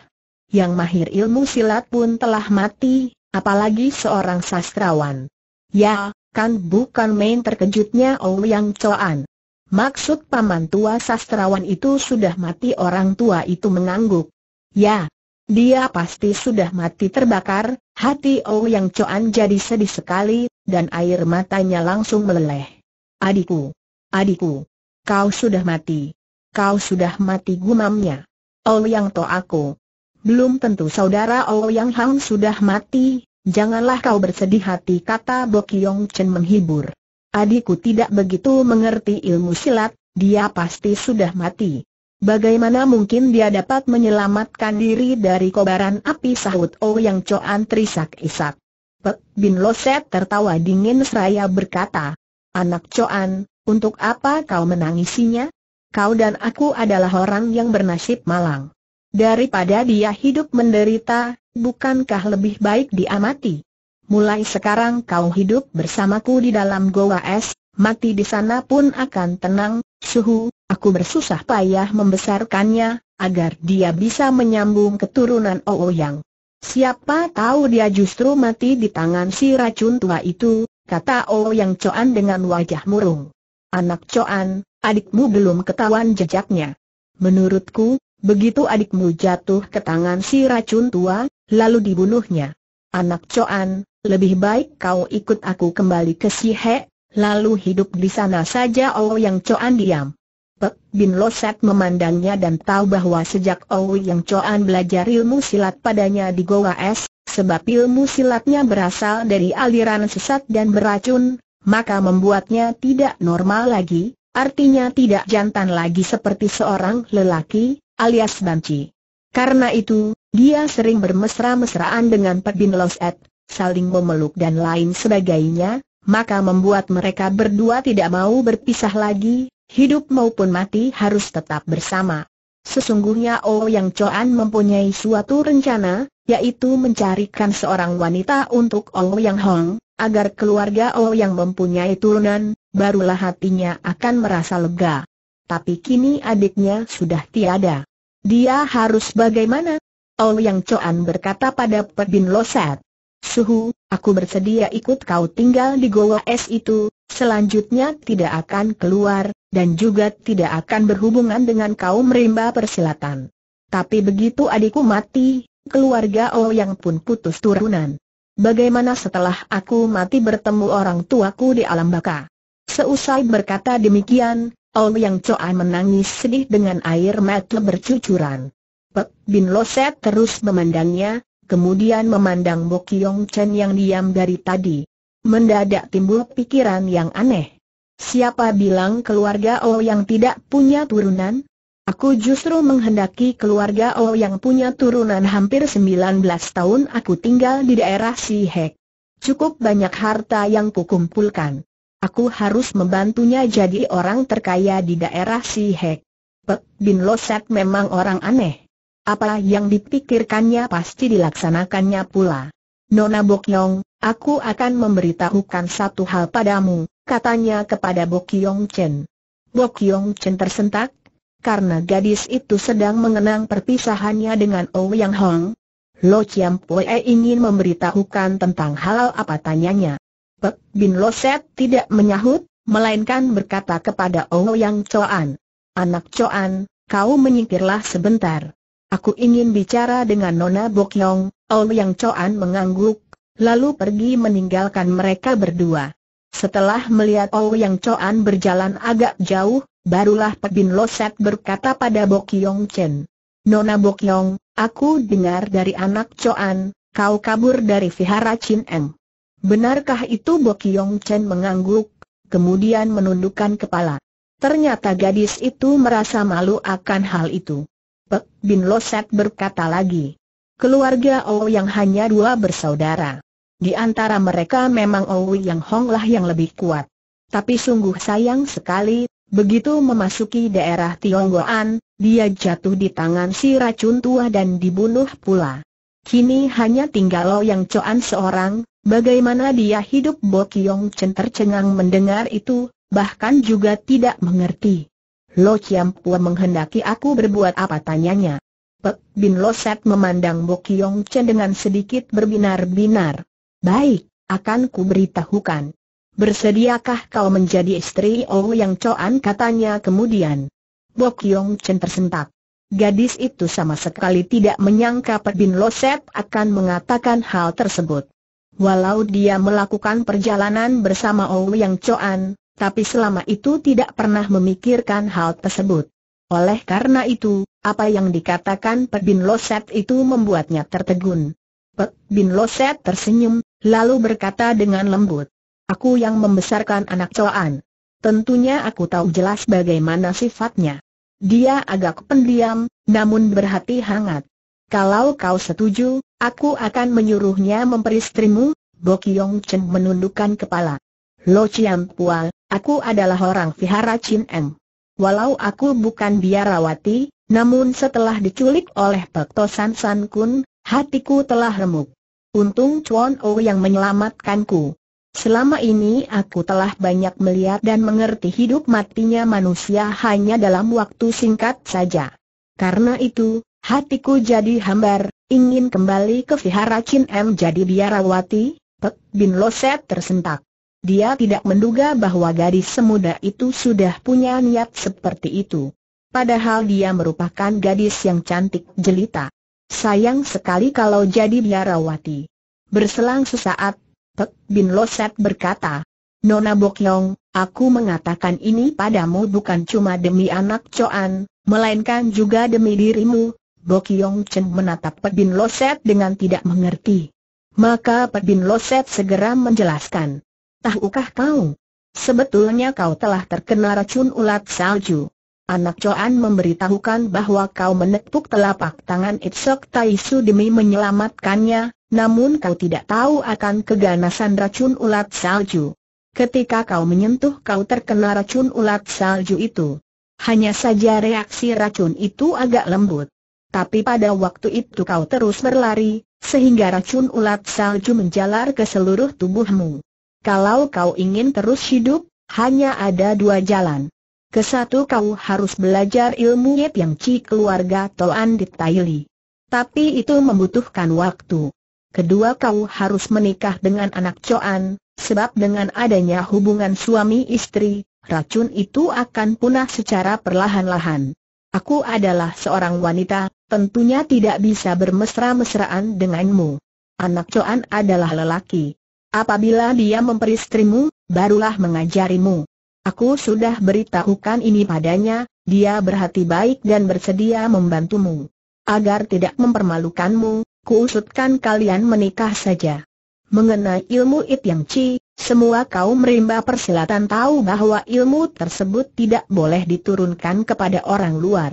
Yang mahir ilmu silat pun telah mati, apalagi seorang sastrawan. Ya, Kan bukan main terkejutnya Ouyang Choan. Maksud paman tua sastrawan itu sudah mati orang tua itu mengangguk. Ya, dia pasti sudah mati terbakar, hati Ouyang Choan jadi sedih sekali, dan air matanya langsung meleleh. Adikku, adikku, kau sudah mati. Kau sudah mati gumamnya. Ouyang To aku. Belum tentu saudara Ouyang Hang sudah mati, Janganlah kau bersedih hati kata Bokyong Chen menghibur. Adikku tidak begitu mengerti ilmu silat, dia pasti sudah mati. Bagaimana mungkin dia dapat menyelamatkan diri dari kobaran api sahut Oh Yang Coan terisak-isak. Pek Bin Loset tertawa dingin seraya berkata, Anak Coan, untuk apa kau menangisinya? Kau dan aku adalah orang yang bernasib malang. Daripada dia hidup menderita, bukankah lebih baik diamati? Mulai sekarang kau hidup bersamaku di dalam goa es, mati di sana pun akan tenang, suhu, aku bersusah payah membesarkannya, agar dia bisa menyambung keturunan Ooyang. Siapa tahu dia justru mati di tangan si racun tua itu, kata Ooyang Coan dengan wajah murung. Anak Coan, adikmu belum ketahuan jejaknya. Menurutku, begitu adikmu jatuh ke tangan si racun tua, lalu dibunuhnya. Anak Coan, lebih baik kau ikut aku kembali ke Sihe, lalu hidup di sana saja Oh Yang Coan diam. Pek Bin Losat memandangnya dan tahu bahwa sejak Oh Yang Coan belajar ilmu silat padanya di Goa Es, sebab ilmu silatnya berasal dari aliran sesat dan beracun, maka membuatnya tidak normal lagi, artinya tidak jantan lagi seperti seorang lelaki, alias banci. Karena itu, dia sering bermesra-mesraan dengan Pebin Loset, saling memeluk dan lain sebagainya, maka membuat mereka berdua tidak mau berpisah lagi, hidup maupun mati harus tetap bersama. Sesungguhnya Oh Yang coan mempunyai suatu rencana, yaitu mencarikan seorang wanita untuk Oh Yang Hong, agar keluarga Oh Yang mempunyai turunan, barulah hatinya akan merasa lega. Tapi kini adiknya sudah tiada. Dia harus bagaimana? Yang Coan berkata pada Bin Loset. Suhu, aku bersedia ikut kau tinggal di Goa Es itu, selanjutnya tidak akan keluar, dan juga tidak akan berhubungan dengan kaum rimba persilatan. Tapi begitu adikku mati, keluarga Yang pun putus turunan. Bagaimana setelah aku mati bertemu orang tuaku di alam baka? Seusai berkata demikian, Ol Yang Coan menangis sedih dengan air mata bercucuran. Pek Bin Loset terus memandangnya, kemudian memandang Bo Kiong Chen yang diam dari tadi. Mendadak timbul pikiran yang aneh. Siapa bilang keluarga O yang tidak punya turunan? Aku justru menghendaki keluarga O yang punya turunan hampir 19 tahun aku tinggal di daerah Sihek. Cukup banyak harta yang kukumpulkan. Aku harus membantunya jadi orang terkaya di daerah Sihek. Pek Bin Loset memang orang aneh. Apa yang dipikirkannya pasti dilaksanakannya pula. Nona Bokyong, aku akan memberitahukan satu hal padamu, katanya kepada Bokyong Chen. Bokyong Chen tersentak, karena gadis itu sedang mengenang perpisahannya dengan Yang Hong. Lo Chiam Pue ingin memberitahukan tentang hal apa tanyanya. Pek Bin Lo Set tidak menyahut, melainkan berkata kepada Yang Choan. Anak Choan, kau menyingkirlah sebentar. Aku ingin bicara dengan Nona Bokyong, Yang Choan mengangguk, lalu pergi meninggalkan mereka berdua. Setelah melihat Yang Choan berjalan agak jauh, barulah Pebin Loset berkata pada Bokyong Chen. Nona Bokyong, aku dengar dari anak Choan, kau kabur dari vihara Chin Eng. Benarkah itu Bokyong Chen mengangguk, kemudian menundukkan kepala. Ternyata gadis itu merasa malu akan hal itu. Pek Bin Loset berkata lagi. Keluarga Ou yang hanya dua bersaudara. Di antara mereka memang Ou yang Hong lah yang lebih kuat. Tapi sungguh sayang sekali, begitu memasuki daerah Tionggoan, dia jatuh di tangan si racun tua dan dibunuh pula. Kini hanya tinggal Lo Yang Coan seorang, bagaimana dia hidup Bo Kiong Chen tercengang mendengar itu, bahkan juga tidak mengerti. Lo Chiam Pua menghendaki aku berbuat apa tanyanya. Pek Bin Lo Set memandang Bo Kiong Chen dengan sedikit berbinar-binar. Baik, akan ku beritahukan. Bersediakah kau menjadi istri Oh Yang Coan katanya kemudian. Bo Kiong Chen tersentak. Gadis itu sama sekali tidak menyangka Pek Bin Lo Set akan mengatakan hal tersebut. Walau dia melakukan perjalanan bersama Ou Yang Coan, tapi selama itu tidak pernah memikirkan hal tersebut. Oleh karena itu, apa yang dikatakan Pek Bin Loset itu membuatnya tertegun. Pek Bin Loset tersenyum, lalu berkata dengan lembut, Aku yang membesarkan anak Coan. Tentunya aku tahu jelas bagaimana sifatnya. Dia agak pendiam, namun berhati hangat. Kalau kau setuju, aku akan menyuruhnya memperistrimu, Bokyong Chen menundukkan kepala. Lo Chiang Pual, Aku adalah orang vihara Chin Eng. Walau aku bukan biarawati, namun setelah diculik oleh Pekto San San Kun, hatiku telah remuk. Untung Chuan O yang menyelamatkanku. Selama ini aku telah banyak melihat dan mengerti hidup matinya manusia hanya dalam waktu singkat saja. Karena itu, hatiku jadi hambar, ingin kembali ke vihara Chin M jadi biarawati, Pek Bin Loset tersentak. Dia tidak menduga bahwa gadis semuda itu sudah punya niat seperti itu. Padahal dia merupakan gadis yang cantik jelita. Sayang sekali kalau jadi biarawati. Berselang sesaat, Pek Bin Loset berkata, Nona Bokyong, aku mengatakan ini padamu bukan cuma demi anak Coan, melainkan juga demi dirimu. Bokyong Chen menatap Pek Bin Loset dengan tidak mengerti. Maka Pek Bin Loset segera menjelaskan. Tahukah kau? Sebetulnya kau telah terkena racun ulat salju. Anak Coan memberitahukan bahwa kau menepuk telapak tangan Itzok Taisu demi menyelamatkannya, namun kau tidak tahu akan keganasan racun ulat salju. Ketika kau menyentuh kau terkena racun ulat salju itu. Hanya saja reaksi racun itu agak lembut. Tapi pada waktu itu kau terus berlari, sehingga racun ulat salju menjalar ke seluruh tubuhmu. Kalau kau ingin terus hidup, hanya ada dua jalan. Kesatu kau harus belajar ilmu Yip Yang cik keluarga Toan di Taili. Tapi itu membutuhkan waktu. Kedua kau harus menikah dengan anak Coan, sebab dengan adanya hubungan suami istri, racun itu akan punah secara perlahan-lahan. Aku adalah seorang wanita, tentunya tidak bisa bermesra-mesraan denganmu. Anak Coan adalah lelaki. Apabila dia memperistrimu, barulah mengajarimu. Aku sudah beritahukan ini padanya, dia berhati baik dan bersedia membantumu. Agar tidak mempermalukanmu, kuusutkan kalian menikah saja. Mengenai ilmu It Yang Chi, semua kaum rimba persilatan tahu bahwa ilmu tersebut tidak boleh diturunkan kepada orang luar.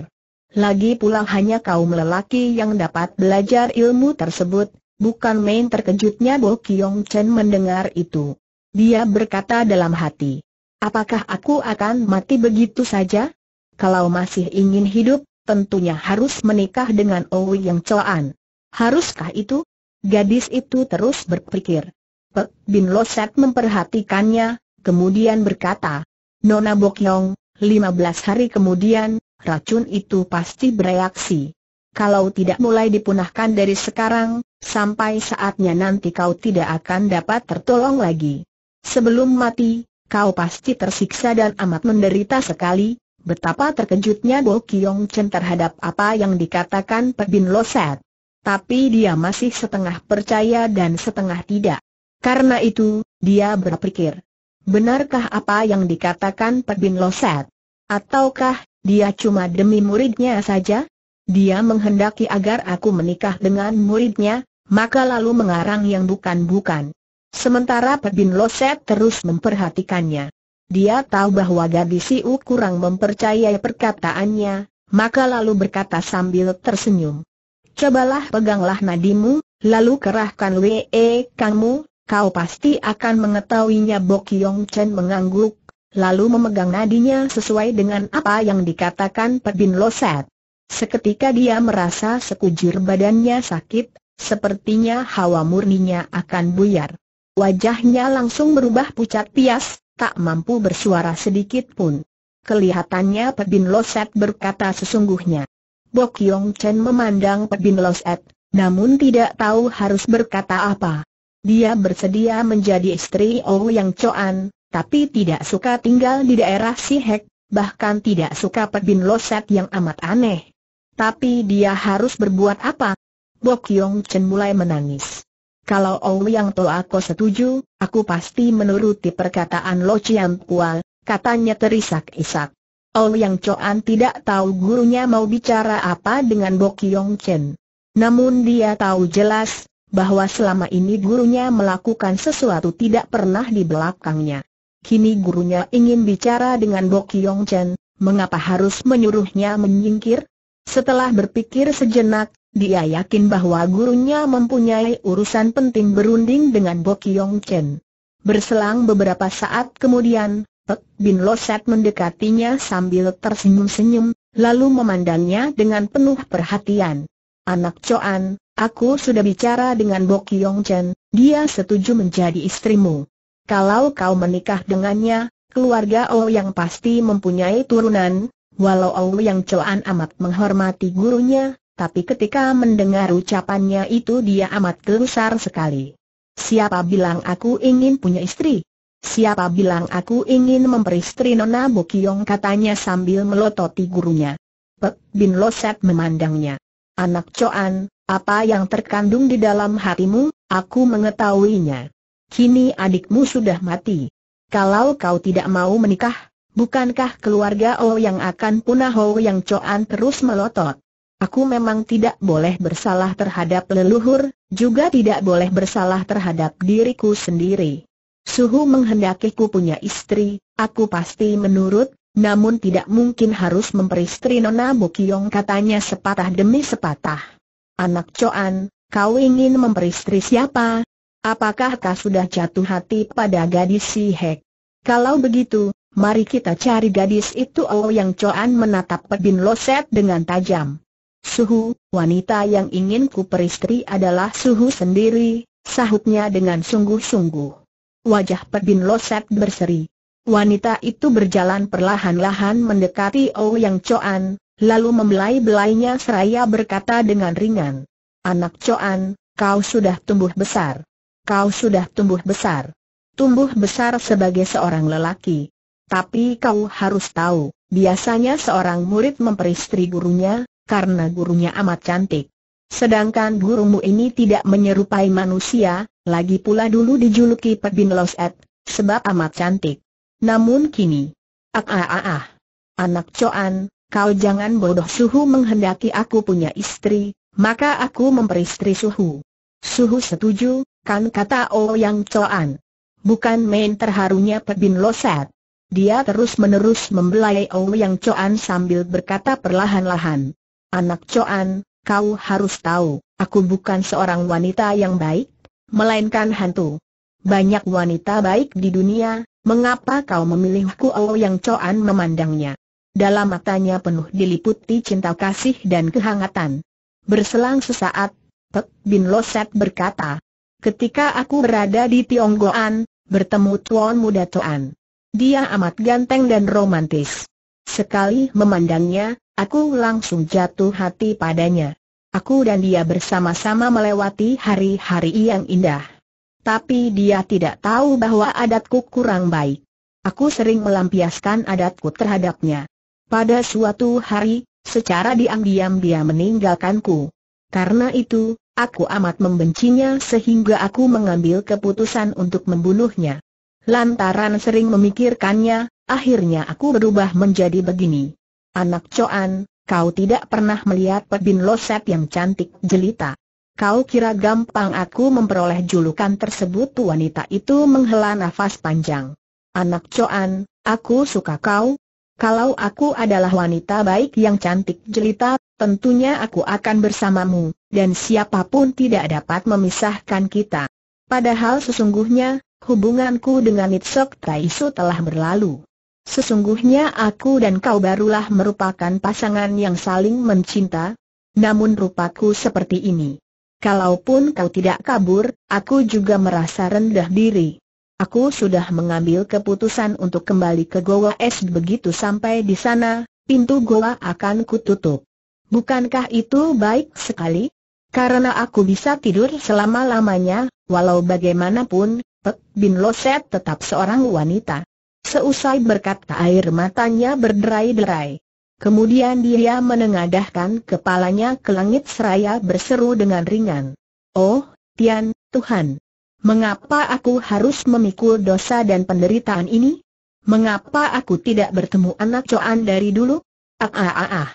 Lagi pula hanya kaum lelaki yang dapat belajar ilmu tersebut, Bukan main terkejutnya Bo Kiong Chen mendengar itu. Dia berkata dalam hati. Apakah aku akan mati begitu saja? Kalau masih ingin hidup, tentunya harus menikah dengan Owi Yang Choan. Haruskah itu? Gadis itu terus berpikir. Pek Bin Loset memperhatikannya, kemudian berkata, Nona Bokyong, 15 hari kemudian, racun itu pasti bereaksi. Kalau tidak mulai dipunahkan dari sekarang, sampai saatnya nanti kau tidak akan dapat tertolong lagi. Sebelum mati, kau pasti tersiksa dan amat menderita sekali, betapa terkejutnya Bo Kiong Chen terhadap apa yang dikatakan Pebin Loset. Tapi dia masih setengah percaya dan setengah tidak. Karena itu, dia berpikir, benarkah apa yang dikatakan Pebin Loset? Ataukah dia cuma demi muridnya saja? Dia menghendaki agar aku menikah dengan muridnya, maka lalu mengarang yang bukan-bukan. Sementara Pebin Loset terus memperhatikannya. Dia tahu bahwa gadis itu kurang mempercayai perkataannya, maka lalu berkata sambil tersenyum. Cobalah peganglah nadimu, lalu kerahkan WE kamu, kau pasti akan mengetahuinya Bok Yong Chen mengangguk, lalu memegang nadinya sesuai dengan apa yang dikatakan Pebin Loset. Seketika dia merasa sekujur badannya sakit, Sepertinya hawa murninya akan buyar. Wajahnya langsung berubah pucat pias, tak mampu bersuara sedikit pun. Kelihatannya Pebin Loset berkata sesungguhnya. Bok Yong Chen memandang Pebin Loset, namun tidak tahu harus berkata apa. Dia bersedia menjadi istri Oh Yang Choan, tapi tidak suka tinggal di daerah Sihek, bahkan tidak suka Pebin Loset yang amat aneh. Tapi dia harus berbuat apa? Bok Yong Chen mulai menangis. Kalau Yang To aku setuju, aku pasti menuruti perkataan Lo Chiam Pua, katanya terisak-isak. Yang Choan tidak tahu gurunya mau bicara apa dengan Bok Yong Chen. Namun dia tahu jelas, bahwa selama ini gurunya melakukan sesuatu tidak pernah di belakangnya. Kini gurunya ingin bicara dengan Bok Yong Chen, mengapa harus menyuruhnya menyingkir? Setelah berpikir sejenak, dia yakin bahwa gurunya mempunyai urusan penting berunding dengan Bo Yong Chen. Berselang beberapa saat kemudian, Pek Bin Loset mendekatinya sambil tersenyum-senyum, lalu memandangnya dengan penuh perhatian. Anak Coan, aku sudah bicara dengan Bo Yong Chen, dia setuju menjadi istrimu. Kalau kau menikah dengannya, keluarga yang pasti mempunyai turunan, walau yang Coan amat menghormati gurunya, tapi ketika mendengar ucapannya itu dia amat gelisar sekali. Siapa bilang aku ingin punya istri? Siapa bilang aku ingin memperistri Nona Bokiong katanya sambil melototi gurunya. Pek Bin Loset memandangnya. Anak Coan, apa yang terkandung di dalam hatimu, aku mengetahuinya. Kini adikmu sudah mati. Kalau kau tidak mau menikah, bukankah keluarga Oh yang akan punah Oh yang Coan terus melotot? Aku memang tidak boleh bersalah terhadap leluhur, juga tidak boleh bersalah terhadap diriku sendiri. Suhu menghendakiku punya istri, aku pasti menurut, namun tidak mungkin harus memperistri Nona Bukiong katanya sepatah demi sepatah. Anak Coan, kau ingin memperistri siapa? Apakah kau sudah jatuh hati pada gadis si Hek? Kalau begitu, mari kita cari gadis itu Oh Yang Coan menatap Pebin Loset dengan tajam. Suhu, wanita yang ingin ku peristri adalah Suhu sendiri, sahutnya dengan sungguh-sungguh. Wajah Perdin loset berseri. Wanita itu berjalan perlahan-lahan mendekati Oh Yang Coan, lalu membelai-belainya seraya berkata dengan ringan. Anak Coan, kau sudah tumbuh besar. Kau sudah tumbuh besar. Tumbuh besar sebagai seorang lelaki. Tapi kau harus tahu, biasanya seorang murid memperistri gurunya, karena gurunya amat cantik. Sedangkan gurumu ini tidak menyerupai manusia, lagi pula dulu dijuluki Pebin Loset, sebab amat cantik. Namun kini, ah ah ah ah, anak coan, kau jangan bodoh suhu menghendaki aku punya istri, maka aku memperistri suhu. Suhu setuju, kan kata Oh Yang Coan. Bukan main terharunya Pebin Loset. Dia terus-menerus membelai Ou oh Yang Coan sambil berkata perlahan-lahan. Anak Coan, kau harus tahu, aku bukan seorang wanita yang baik, melainkan hantu. Banyak wanita baik di dunia, mengapa kau memilihku? Oh yang Coan memandangnya. Dalam matanya penuh diliputi cinta kasih dan kehangatan. Berselang sesaat, Pek Bin Loset berkata, Ketika aku berada di Tionggoan, bertemu tuan muda Toan. Dia amat ganteng dan romantis. Sekali memandangnya, Aku langsung jatuh hati padanya. Aku dan dia bersama-sama melewati hari-hari yang indah. Tapi dia tidak tahu bahwa adatku kurang baik. Aku sering melampiaskan adatku terhadapnya. Pada suatu hari, secara diam-diam dia meninggalkanku. Karena itu, aku amat membencinya sehingga aku mengambil keputusan untuk membunuhnya. Lantaran sering memikirkannya, akhirnya aku berubah menjadi begini. Anak Coan, kau tidak pernah melihat Pebin Loset yang cantik jelita. Kau kira gampang aku memperoleh julukan tersebut wanita itu menghela nafas panjang. Anak Coan, aku suka kau. Kalau aku adalah wanita baik yang cantik jelita, tentunya aku akan bersamamu, dan siapapun tidak dapat memisahkan kita. Padahal sesungguhnya, hubunganku dengan Itzok Taisu telah berlalu. Sesungguhnya aku dan kau barulah merupakan pasangan yang saling mencinta, namun rupaku seperti ini. Kalaupun kau tidak kabur, aku juga merasa rendah diri. Aku sudah mengambil keputusan untuk kembali ke Goa Es begitu sampai di sana, pintu goa akan kututup. Bukankah itu baik sekali? Karena aku bisa tidur selama-lamanya, walau bagaimanapun, Pek Bin Loset tetap seorang wanita. Seusai berkata air matanya berderai-derai. Kemudian dia menengadahkan kepalanya ke langit seraya berseru dengan ringan. Oh, Tian, Tuhan! Mengapa aku harus memikul dosa dan penderitaan ini? Mengapa aku tidak bertemu anak Coan dari dulu? Ah ah ah ah.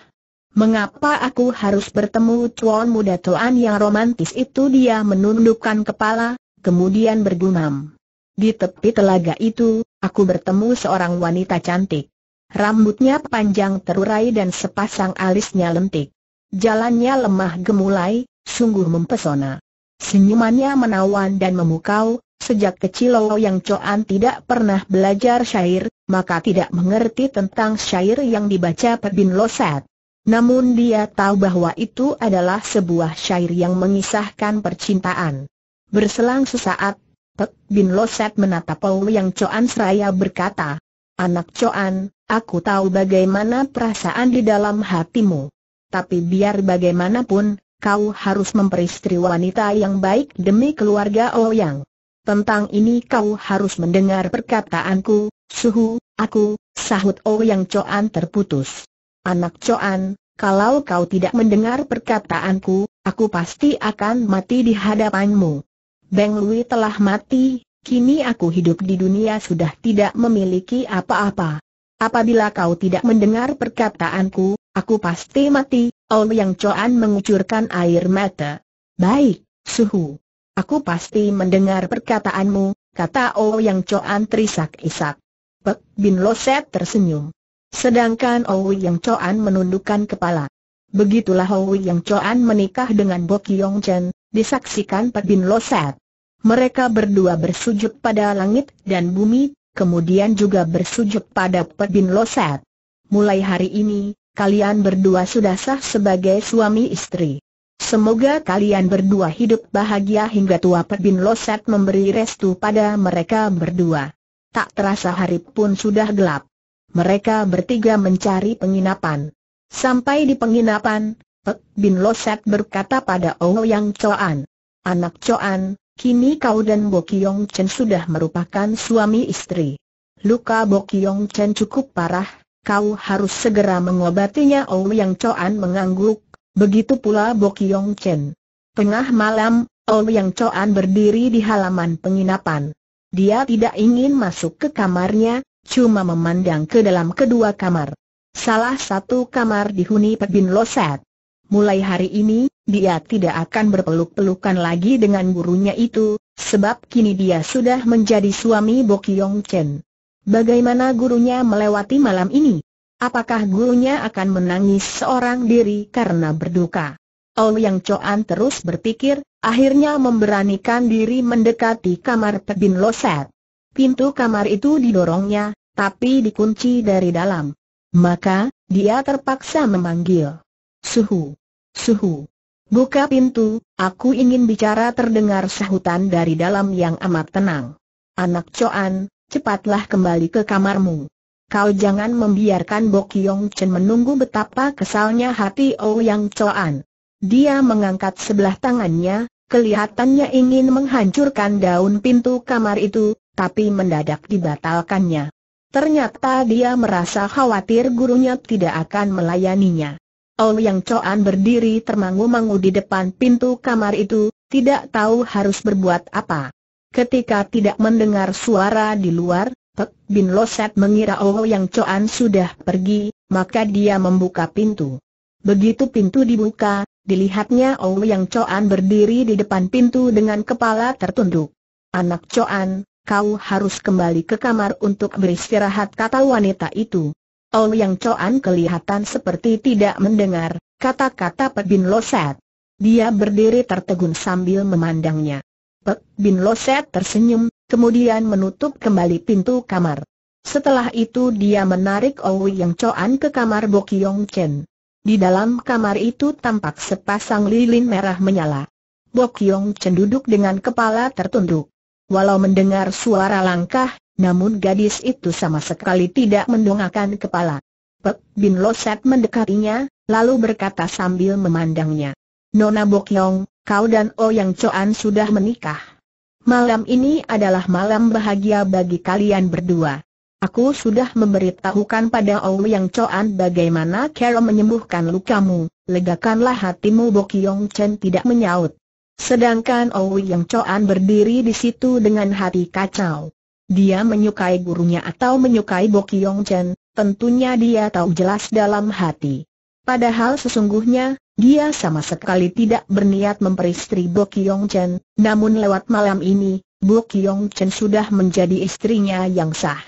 Mengapa aku harus bertemu coan muda Tuan yang romantis itu dia menundukkan kepala, kemudian bergumam. Di tepi telaga itu, aku bertemu seorang wanita cantik. Rambutnya panjang terurai dan sepasang alisnya lentik. Jalannya lemah gemulai, sungguh mempesona. Senyumannya menawan dan memukau, sejak kecil Lo Yang Coan tidak pernah belajar syair, maka tidak mengerti tentang syair yang dibaca Pebin Loset. Namun dia tahu bahwa itu adalah sebuah syair yang mengisahkan percintaan. Berselang sesaat, Pek Bin Loset menatap Paul yang Coan seraya berkata, Anak Coan, aku tahu bagaimana perasaan di dalam hatimu. Tapi biar bagaimanapun, kau harus memperistri wanita yang baik demi keluarga Ouyang. Tentang ini kau harus mendengar perkataanku, suhu, aku, sahut Ouyang Coan terputus. Anak Coan, kalau kau tidak mendengar perkataanku, aku pasti akan mati di hadapanmu. Beng Lui telah mati, kini aku hidup di dunia sudah tidak memiliki apa-apa. Apabila kau tidak mendengar perkataanku, aku pasti mati, Ol Yang Coan mengucurkan air mata. Baik, Suhu. Aku pasti mendengar perkataanmu, kata Ol Yang Coan terisak-isak. Pek Bin Loset tersenyum. Sedangkan Owi Yang Coan menundukkan kepala. Begitulah Owi Yang Coan menikah dengan Bo Kyong Chen, disaksikan Pek Bin Loset mereka berdua bersujud pada langit dan bumi, kemudian juga bersujud pada Pebin Loset. Mulai hari ini, kalian berdua sudah sah sebagai suami istri. Semoga kalian berdua hidup bahagia hingga tua Pebin Loset memberi restu pada mereka berdua. Tak terasa hari pun sudah gelap. Mereka bertiga mencari penginapan. Sampai di penginapan, Pebin Loset berkata pada Ong Yang Coan. Anak Coan, Kini kau dan Bokyong Chen sudah merupakan suami istri. Luka Bokyong Chen cukup parah, kau harus segera mengobatinya Ouyang Choan mengangguk, begitu pula Bokyong Chen. Tengah malam, Ouyang Choan berdiri di halaman penginapan. Dia tidak ingin masuk ke kamarnya, cuma memandang ke dalam kedua kamar. Salah satu kamar dihuni Pebin Loset. Mulai hari ini, dia tidak akan berpeluk-pelukan lagi dengan gurunya itu, sebab kini dia sudah menjadi suami Yong Chen. Bagaimana gurunya melewati malam ini? Apakah gurunya akan menangis seorang diri karena berduka? Oh Yang Choan terus berpikir, akhirnya memberanikan diri mendekati kamar Pebin Loset. Pintu kamar itu didorongnya, tapi dikunci dari dalam. Maka, dia terpaksa memanggil. Suhu. Suhu. Buka pintu, aku ingin bicara terdengar sahutan dari dalam yang amat tenang. Anak Coan, cepatlah kembali ke kamarmu. Kau jangan membiarkan Bok Yong Chen menunggu betapa kesalnya hati Ouyang oh Coan. Dia mengangkat sebelah tangannya, kelihatannya ingin menghancurkan daun pintu kamar itu, tapi mendadak dibatalkannya. Ternyata dia merasa khawatir gurunya tidak akan melayaninya yang coan berdiri termangu-mangu di depan pintu kamar itu, tidak tahu harus berbuat apa. Ketika tidak mendengar suara di luar, Pek Bin Loset mengira yang coan sudah pergi, maka dia membuka pintu. Begitu pintu dibuka, dilihatnya yang coan berdiri di depan pintu dengan kepala tertunduk. Anak coan, kau harus kembali ke kamar untuk beristirahat kata wanita itu yang coan kelihatan seperti tidak mendengar kata-kata Pek Bin Loset. Dia berdiri tertegun sambil memandangnya. Pek Bin Loset tersenyum, kemudian menutup kembali pintu kamar. Setelah itu dia menarik yang coan ke kamar Bokyong Chen. Di dalam kamar itu tampak sepasang lilin merah menyala. Bokyong Chen duduk dengan kepala tertunduk. Walau mendengar suara langkah, namun gadis itu sama sekali tidak mendongakkan kepala. Pek Bin Loset mendekatinya, lalu berkata sambil memandangnya. Nona Bokyong, kau dan oh Yang Coan sudah menikah. Malam ini adalah malam bahagia bagi kalian berdua. Aku sudah memberitahukan pada oh Yang Coan bagaimana Carol menyembuhkan lukamu, legakanlah hatimu Bokyong Chen tidak menyaut. Sedangkan oh Yang Coan berdiri di situ dengan hati kacau dia menyukai gurunya atau menyukai Bok Yong Chen, tentunya dia tahu jelas dalam hati. Padahal sesungguhnya, dia sama sekali tidak berniat memperistri Bok Yong Chen, namun lewat malam ini, Bok Yong Chen sudah menjadi istrinya yang sah.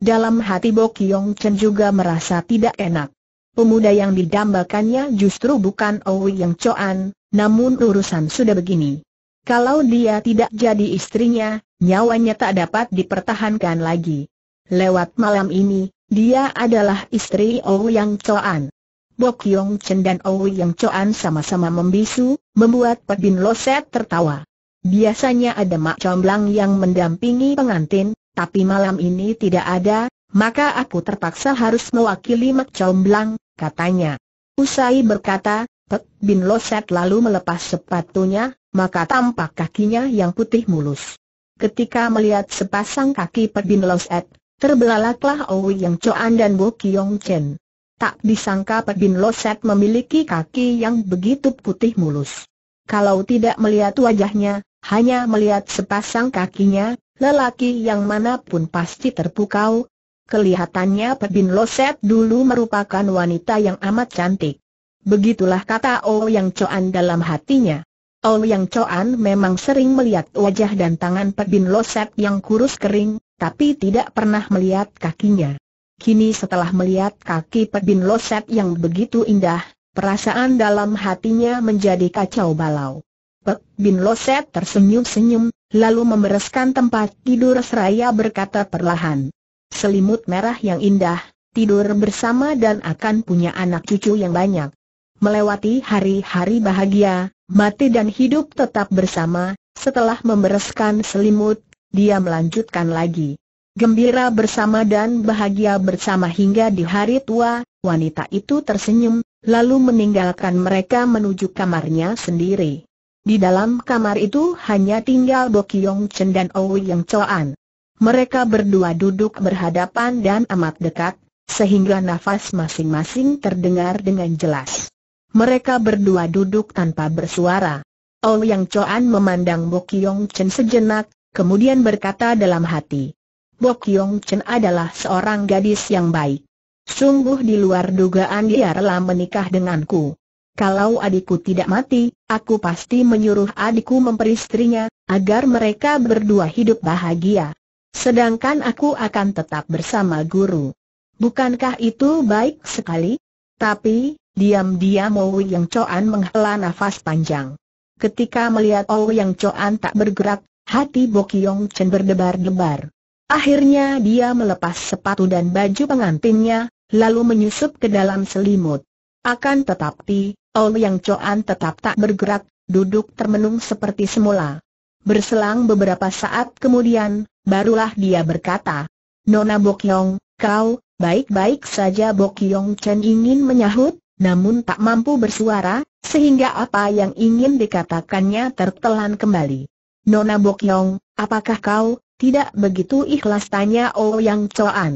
Dalam hati Bok Yong Chen juga merasa tidak enak. Pemuda yang didambakannya justru bukan Owi Yang Coan, namun urusan sudah begini. Kalau dia tidak jadi istrinya, nyawanya tak dapat dipertahankan lagi. Lewat malam ini, dia adalah istri Ou Yang Choan. Bok Yong Chen dan Ou Yang Choan sama-sama membisu, membuat Pek Bin Loset tertawa. Biasanya ada mak comblang yang mendampingi pengantin, tapi malam ini tidak ada, maka aku terpaksa harus mewakili mak comblang, katanya. Usai berkata, Pek Bin Loset lalu melepas sepatunya, maka tampak kakinya yang putih mulus. Ketika melihat sepasang kaki Perdin Loset, terbelalaklah Owi Yang Choan dan Bo Kiong Chen. Tak disangka Perdin Loset memiliki kaki yang begitu putih mulus. Kalau tidak melihat wajahnya, hanya melihat sepasang kakinya, lelaki yang manapun pasti terpukau. Kelihatannya Perdin Loset dulu merupakan wanita yang amat cantik. Begitulah kata Owi Yang Choan dalam hatinya yang Choan memang sering melihat wajah dan tangan Pek Bin Loset yang kurus kering, tapi tidak pernah melihat kakinya. Kini setelah melihat kaki Pek Bin Loset yang begitu indah, perasaan dalam hatinya menjadi kacau balau. Pek Bin Loset tersenyum-senyum, lalu membereskan tempat tidur seraya berkata perlahan. Selimut merah yang indah, tidur bersama dan akan punya anak cucu yang banyak. Melewati hari-hari bahagia, Mati dan hidup tetap bersama, setelah membereskan selimut, dia melanjutkan lagi. Gembira bersama dan bahagia bersama hingga di hari tua, wanita itu tersenyum, lalu meninggalkan mereka menuju kamarnya sendiri. Di dalam kamar itu hanya tinggal Bokyong Chen dan Owi Yang Choan. Mereka berdua duduk berhadapan dan amat dekat, sehingga nafas masing-masing terdengar dengan jelas. Mereka berdua duduk tanpa bersuara. yang coan memandang Bokyong Chen sejenak, kemudian berkata dalam hati. Bokyong Chen adalah seorang gadis yang baik. Sungguh di luar dugaan dia rela menikah denganku. Kalau adikku tidak mati, aku pasti menyuruh adikku memperistrinya, agar mereka berdua hidup bahagia. Sedangkan aku akan tetap bersama guru. Bukankah itu baik sekali? Tapi, Diam-diam yang Choan menghela nafas panjang. Ketika melihat yang Choan tak bergerak, hati Bokyong Chen berdebar-debar. Akhirnya dia melepas sepatu dan baju pengantinnya, lalu menyusup ke dalam selimut. Akan tetapi, yang Choan tetap tak bergerak, duduk termenung seperti semula. Berselang beberapa saat kemudian, barulah dia berkata, Nona Bokyong, kau, baik-baik saja Bokyong Chen ingin menyahut, namun tak mampu bersuara, sehingga apa yang ingin dikatakannya tertelan kembali. Nona Bokyong, apakah kau, tidak begitu ikhlas tanya Ouyang oh Choan.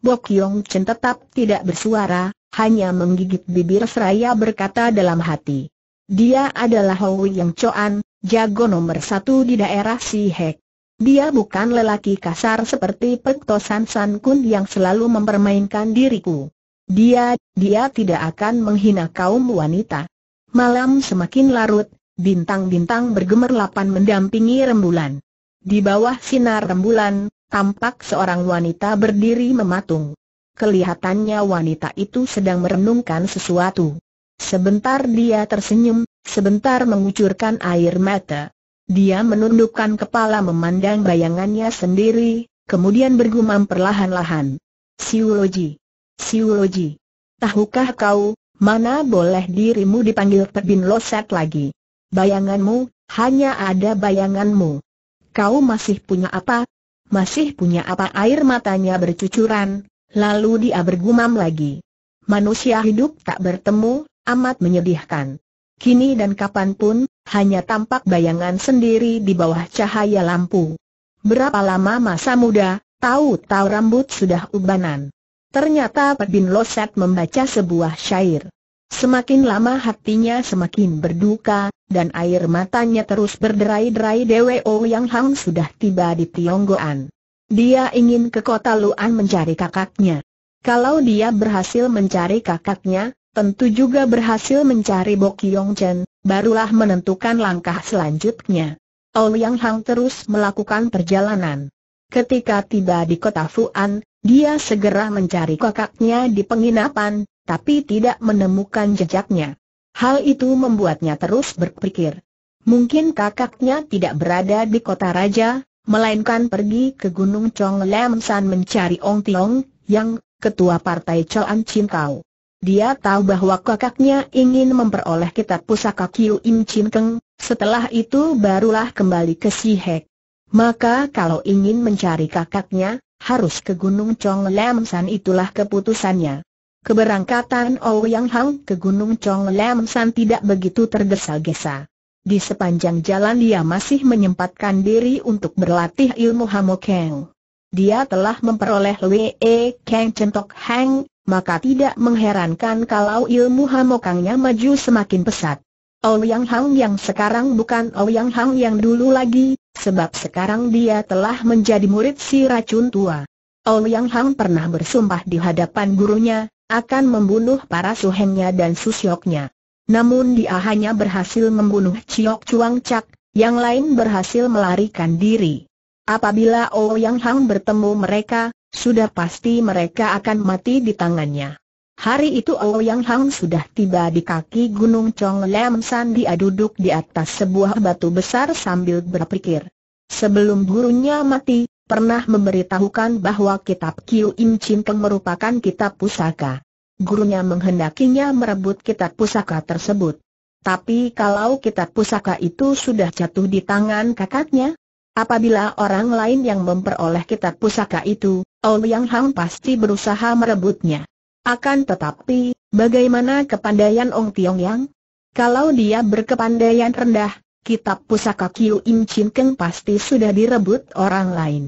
Bokyong Chen tetap tidak bersuara, hanya menggigit bibir seraya berkata dalam hati. Dia adalah Yang Choan, jago nomor satu di daerah Sihek. Dia bukan lelaki kasar seperti Pek Tosan San Kun yang selalu mempermainkan diriku. Dia, dia tidak akan menghina kaum wanita. Malam semakin larut, bintang-bintang bergemerlapan mendampingi rembulan. Di bawah sinar rembulan, tampak seorang wanita berdiri mematung. Kelihatannya wanita itu sedang merenungkan sesuatu. Sebentar dia tersenyum, sebentar mengucurkan air mata. Dia menundukkan kepala memandang bayangannya sendiri, kemudian bergumam perlahan-lahan. Siuloji. Siuloji. Tahukah kau, mana boleh dirimu dipanggil Pebin Loset lagi? Bayanganmu, hanya ada bayanganmu. Kau masih punya apa? Masih punya apa air matanya bercucuran, lalu dia bergumam lagi. Manusia hidup tak bertemu, amat menyedihkan. Kini dan kapanpun, hanya tampak bayangan sendiri di bawah cahaya lampu. Berapa lama masa muda, tahu-tahu rambut sudah ubanan. Ternyata Pak Bin Loset membaca sebuah syair. Semakin lama hatinya semakin berduka, dan air matanya terus berderai-derai Dwo Yang Hang sudah tiba di Tionggoan. Dia ingin ke kota Luan mencari kakaknya. Kalau dia berhasil mencari kakaknya, tentu juga berhasil mencari Bo Kiong Chen, barulah menentukan langkah selanjutnya. Yang Hang terus melakukan perjalanan. Ketika tiba di kota Fuan, dia segera mencari kakaknya di penginapan, tapi tidak menemukan jejaknya. Hal itu membuatnya terus berpikir. Mungkin kakaknya tidak berada di kota raja, melainkan pergi ke Gunung Chong Lam San mencari Ong Tiong, yang ketua partai Choan Chin Kau. Dia tahu bahwa kakaknya ingin memperoleh kitab pusaka Kiu Im Chin Keng, setelah itu barulah kembali ke Si Hek. Maka kalau ingin mencari kakaknya, harus ke Gunung Chong Lam San itulah keputusannya. Keberangkatan Ouyang Hang ke Gunung Chong Lam San tidak begitu tergesa-gesa. Di sepanjang jalan dia masih menyempatkan diri untuk berlatih ilmu Hamokeng. Dia telah memperoleh Wee Kang Centok Hang, maka tidak mengherankan kalau ilmu Hamokangnya maju semakin pesat. Ouyang Hang yang sekarang bukan Ouyang Hang yang dulu lagi, sebab sekarang dia telah menjadi murid si racun tua. Ong Yang Hang pernah bersumpah di hadapan gurunya, akan membunuh para suhengnya dan susyoknya. Namun dia hanya berhasil membunuh Chiok Chuang Cak, yang lain berhasil melarikan diri. Apabila Ong Yang Hang bertemu mereka, sudah pasti mereka akan mati di tangannya. Hari itu Ouyang Hang sudah tiba di kaki Gunung Chong Lam San dia duduk di atas sebuah batu besar sambil berpikir. Sebelum gurunya mati, pernah memberitahukan bahwa kitab Kiu Im Chin Keng merupakan kitab pusaka. Gurunya menghendakinya merebut kitab pusaka tersebut. Tapi kalau kitab pusaka itu sudah jatuh di tangan kakaknya, apabila orang lain yang memperoleh kitab pusaka itu, Ouyang Hang pasti berusaha merebutnya. Akan tetapi, bagaimana kepandaian Ong Tiong Yang? Kalau dia berkepandaian rendah, kitab pusaka Kiu Im Chin Keng pasti sudah direbut orang lain.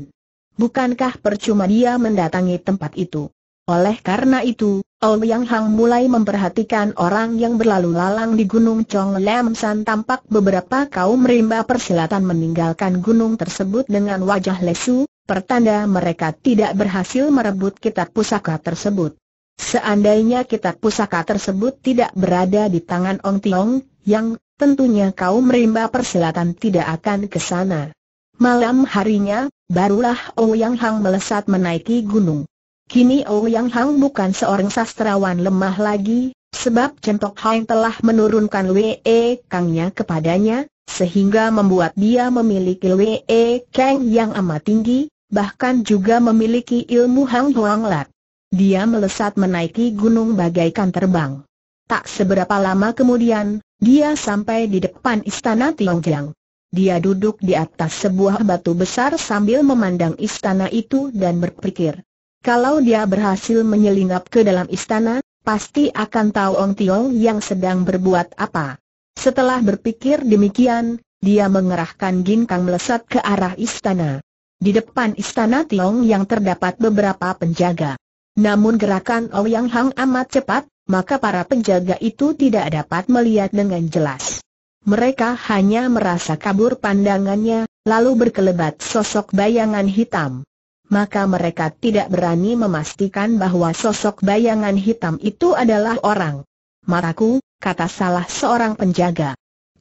Bukankah percuma dia mendatangi tempat itu? Oleh karena itu, Ouyang Hang mulai memperhatikan orang yang berlalu lalang di Gunung Chong Lam San tampak beberapa kaum rimba persilatan meninggalkan gunung tersebut dengan wajah lesu, pertanda mereka tidak berhasil merebut kitab pusaka tersebut. Seandainya kitab pusaka tersebut tidak berada di tangan Ong Tiong, yang tentunya kaum rimba persilatan tidak akan ke sana. Malam harinya, barulah Ouyang Hang melesat menaiki gunung. Kini Ouyang Hang bukan seorang sastrawan lemah lagi, sebab Centok Hang telah menurunkan Wee Kangnya kepadanya, sehingga membuat dia memiliki Wee Kang yang amat tinggi, bahkan juga memiliki ilmu Hang Huang Lat. Dia melesat menaiki gunung bagaikan terbang. Tak seberapa lama kemudian, dia sampai di depan istana Tiongjiang. Dia duduk di atas sebuah batu besar sambil memandang istana itu dan berpikir. Kalau dia berhasil menyelinap ke dalam istana, pasti akan tahu Ong Tiong yang sedang berbuat apa. Setelah berpikir demikian, dia mengerahkan ginkang melesat ke arah istana. Di depan istana Tiong yang terdapat beberapa penjaga. Namun gerakan Ouyang Hang amat cepat, maka para penjaga itu tidak dapat melihat dengan jelas. Mereka hanya merasa kabur pandangannya, lalu berkelebat sosok bayangan hitam. Maka mereka tidak berani memastikan bahwa sosok bayangan hitam itu adalah orang. Maraku, kata salah seorang penjaga.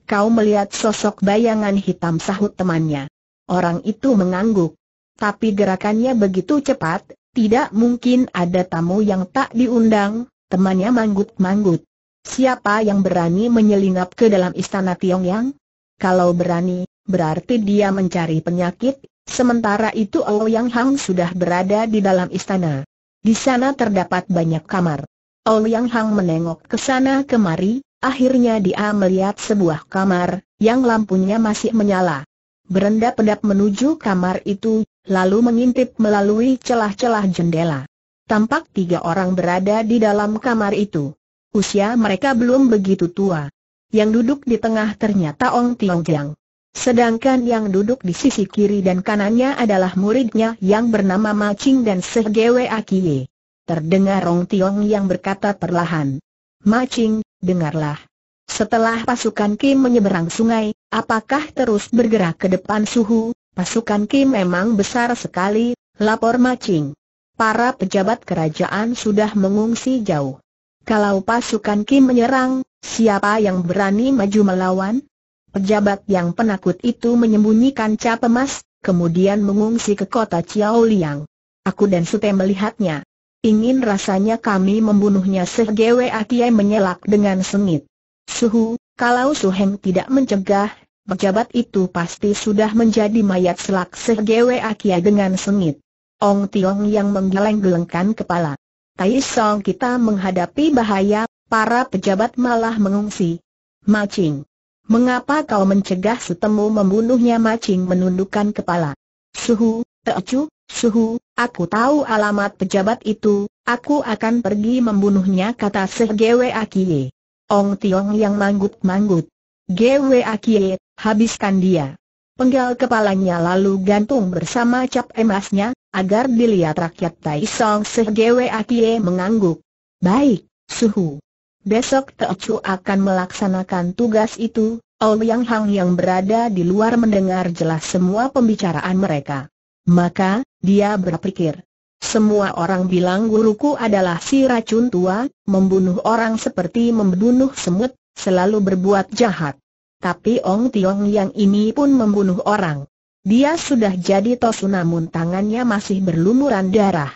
Kau melihat sosok bayangan hitam sahut temannya. Orang itu mengangguk. Tapi gerakannya begitu cepat, tidak mungkin ada tamu yang tak diundang, temannya manggut-manggut. Siapa yang berani menyelinap ke dalam istana Tiong Yang? Kalau berani, berarti dia mencari penyakit, sementara itu Yang Hang sudah berada di dalam istana. Di sana terdapat banyak kamar. Yang Hang menengok ke sana kemari, akhirnya dia melihat sebuah kamar, yang lampunya masih menyala. berendap pedap menuju kamar itu, lalu mengintip melalui celah-celah jendela. Tampak tiga orang berada di dalam kamar itu. Usia mereka belum begitu tua. Yang duduk di tengah ternyata Ong Tiong Jiang. Sedangkan yang duduk di sisi kiri dan kanannya adalah muridnya yang bernama Macing dan Sehgewe Akiye. Terdengar Ong Tiong yang berkata perlahan. Macing, dengarlah. Setelah pasukan Kim menyeberang sungai, apakah terus bergerak ke depan suhu, Pasukan Kim memang besar sekali, lapor Macing. Para pejabat kerajaan sudah mengungsi jauh. Kalau pasukan Kim menyerang, siapa yang berani maju melawan? Pejabat yang penakut itu menyembunyikan cap emas, kemudian mengungsi ke kota Chiao Liang. Aku dan Sute melihatnya. Ingin rasanya kami membunuhnya Sehgewe Akie menyelak dengan sengit. Suhu, kalau Suheng tidak mencegah, pejabat itu pasti sudah menjadi mayat selak Sehgewe Akia dengan sengit. Ong Tiong yang menggeleng-gelengkan kepala. Tai Song kita menghadapi bahaya, para pejabat malah mengungsi. Macing. Mengapa kau mencegah setemu membunuhnya Macing menundukkan kepala? Suhu, Teocu, Suhu, aku tahu alamat pejabat itu, aku akan pergi membunuhnya kata Sehgewe Akie. Ong Tiong yang manggut-manggut. Gwe Akie, habiskan dia. Penggal kepalanya lalu gantung bersama cap emasnya, agar dilihat rakyat Tai Song Sehgewe Akie mengangguk. Baik, Suhu. Besok Teocu akan melaksanakan tugas itu, Ouyang Hang yang berada di luar mendengar jelas semua pembicaraan mereka. Maka, dia berpikir. Semua orang bilang guruku adalah si racun tua, membunuh orang seperti membunuh semut, selalu berbuat jahat tapi Ong Tiong yang ini pun membunuh orang. Dia sudah jadi tosu namun tangannya masih berlumuran darah.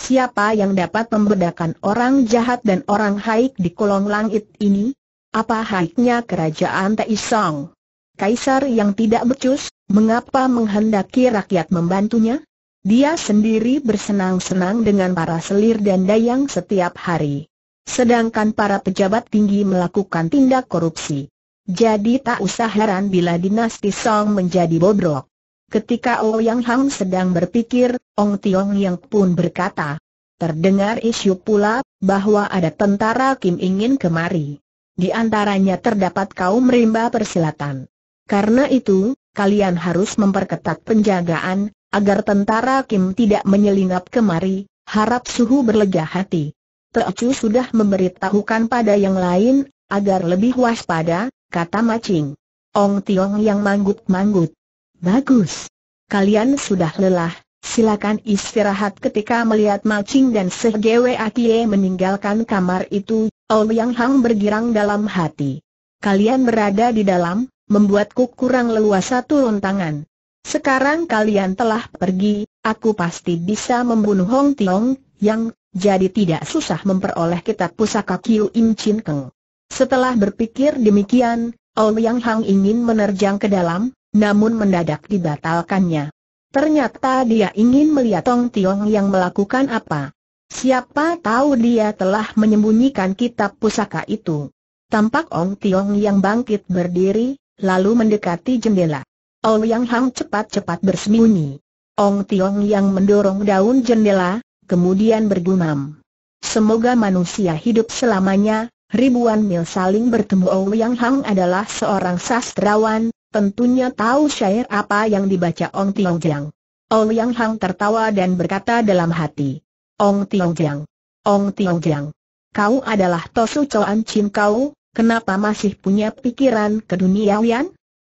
Siapa yang dapat membedakan orang jahat dan orang haik di kolong langit ini? Apa haiknya kerajaan Taisong? Kaisar yang tidak becus, mengapa menghendaki rakyat membantunya? Dia sendiri bersenang-senang dengan para selir dan dayang setiap hari. Sedangkan para pejabat tinggi melakukan tindak korupsi. Jadi tak usah heran bila dinasti Song menjadi bobrok. Ketika Ouyang oh Hang sedang berpikir, Ong Tiong Yang pun berkata, Terdengar isu pula, bahwa ada tentara Kim ingin kemari. Di antaranya terdapat kaum rimba persilatan. Karena itu, kalian harus memperketat penjagaan, agar tentara Kim tidak menyelinap kemari, harap suhu berlega hati. Teocu sudah memberitahukan pada yang lain, agar lebih waspada, kata Macing. Ong Tiong yang manggut-manggut. Bagus. Kalian sudah lelah, silakan istirahat ketika melihat Macing dan Sehgewe Akie meninggalkan kamar itu, yang Hang bergirang dalam hati. Kalian berada di dalam, membuatku kurang leluasa turun tangan. Sekarang kalian telah pergi, aku pasti bisa membunuh Hong Tiong, yang, jadi tidak susah memperoleh kitab pusaka Kiu Im Chin Keng. Setelah berpikir demikian, Ouyang Hang ingin menerjang ke dalam, namun mendadak dibatalkannya. Ternyata dia ingin melihat Tong Tiong yang melakukan apa. Siapa tahu dia telah menyembunyikan kitab pusaka itu. Tampak Ong Tiong yang bangkit berdiri, lalu mendekati jendela. Ouyang Hang cepat-cepat bersembunyi. Ong Tiong yang mendorong daun jendela, kemudian bergumam. Semoga manusia hidup selamanya, ribuan mil saling bertemu Ouyang Hang adalah seorang sastrawan, tentunya tahu syair apa yang dibaca Ong Tiong Jiang. Ouyang Hang tertawa dan berkata dalam hati, Ong Tiong Jiang, Ong Tiong Jiang, kau adalah Tosu Choan Chin kau, kenapa masih punya pikiran ke dunia keduniawian?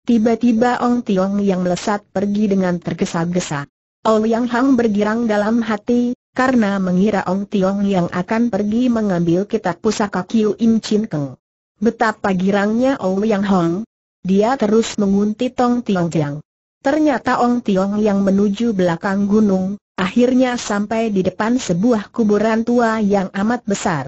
Tiba-tiba Ong Tiong yang melesat pergi dengan tergesa-gesa. Ouyang Hang bergirang dalam hati, karena mengira Ong Tiong yang akan pergi mengambil kitab pusaka Kiu In Chin Keng. Betapa girangnya Yang Hong. Dia terus menguntit Ong Tiong Jiang. Ternyata Ong Tiong yang menuju belakang gunung, akhirnya sampai di depan sebuah kuburan tua yang amat besar.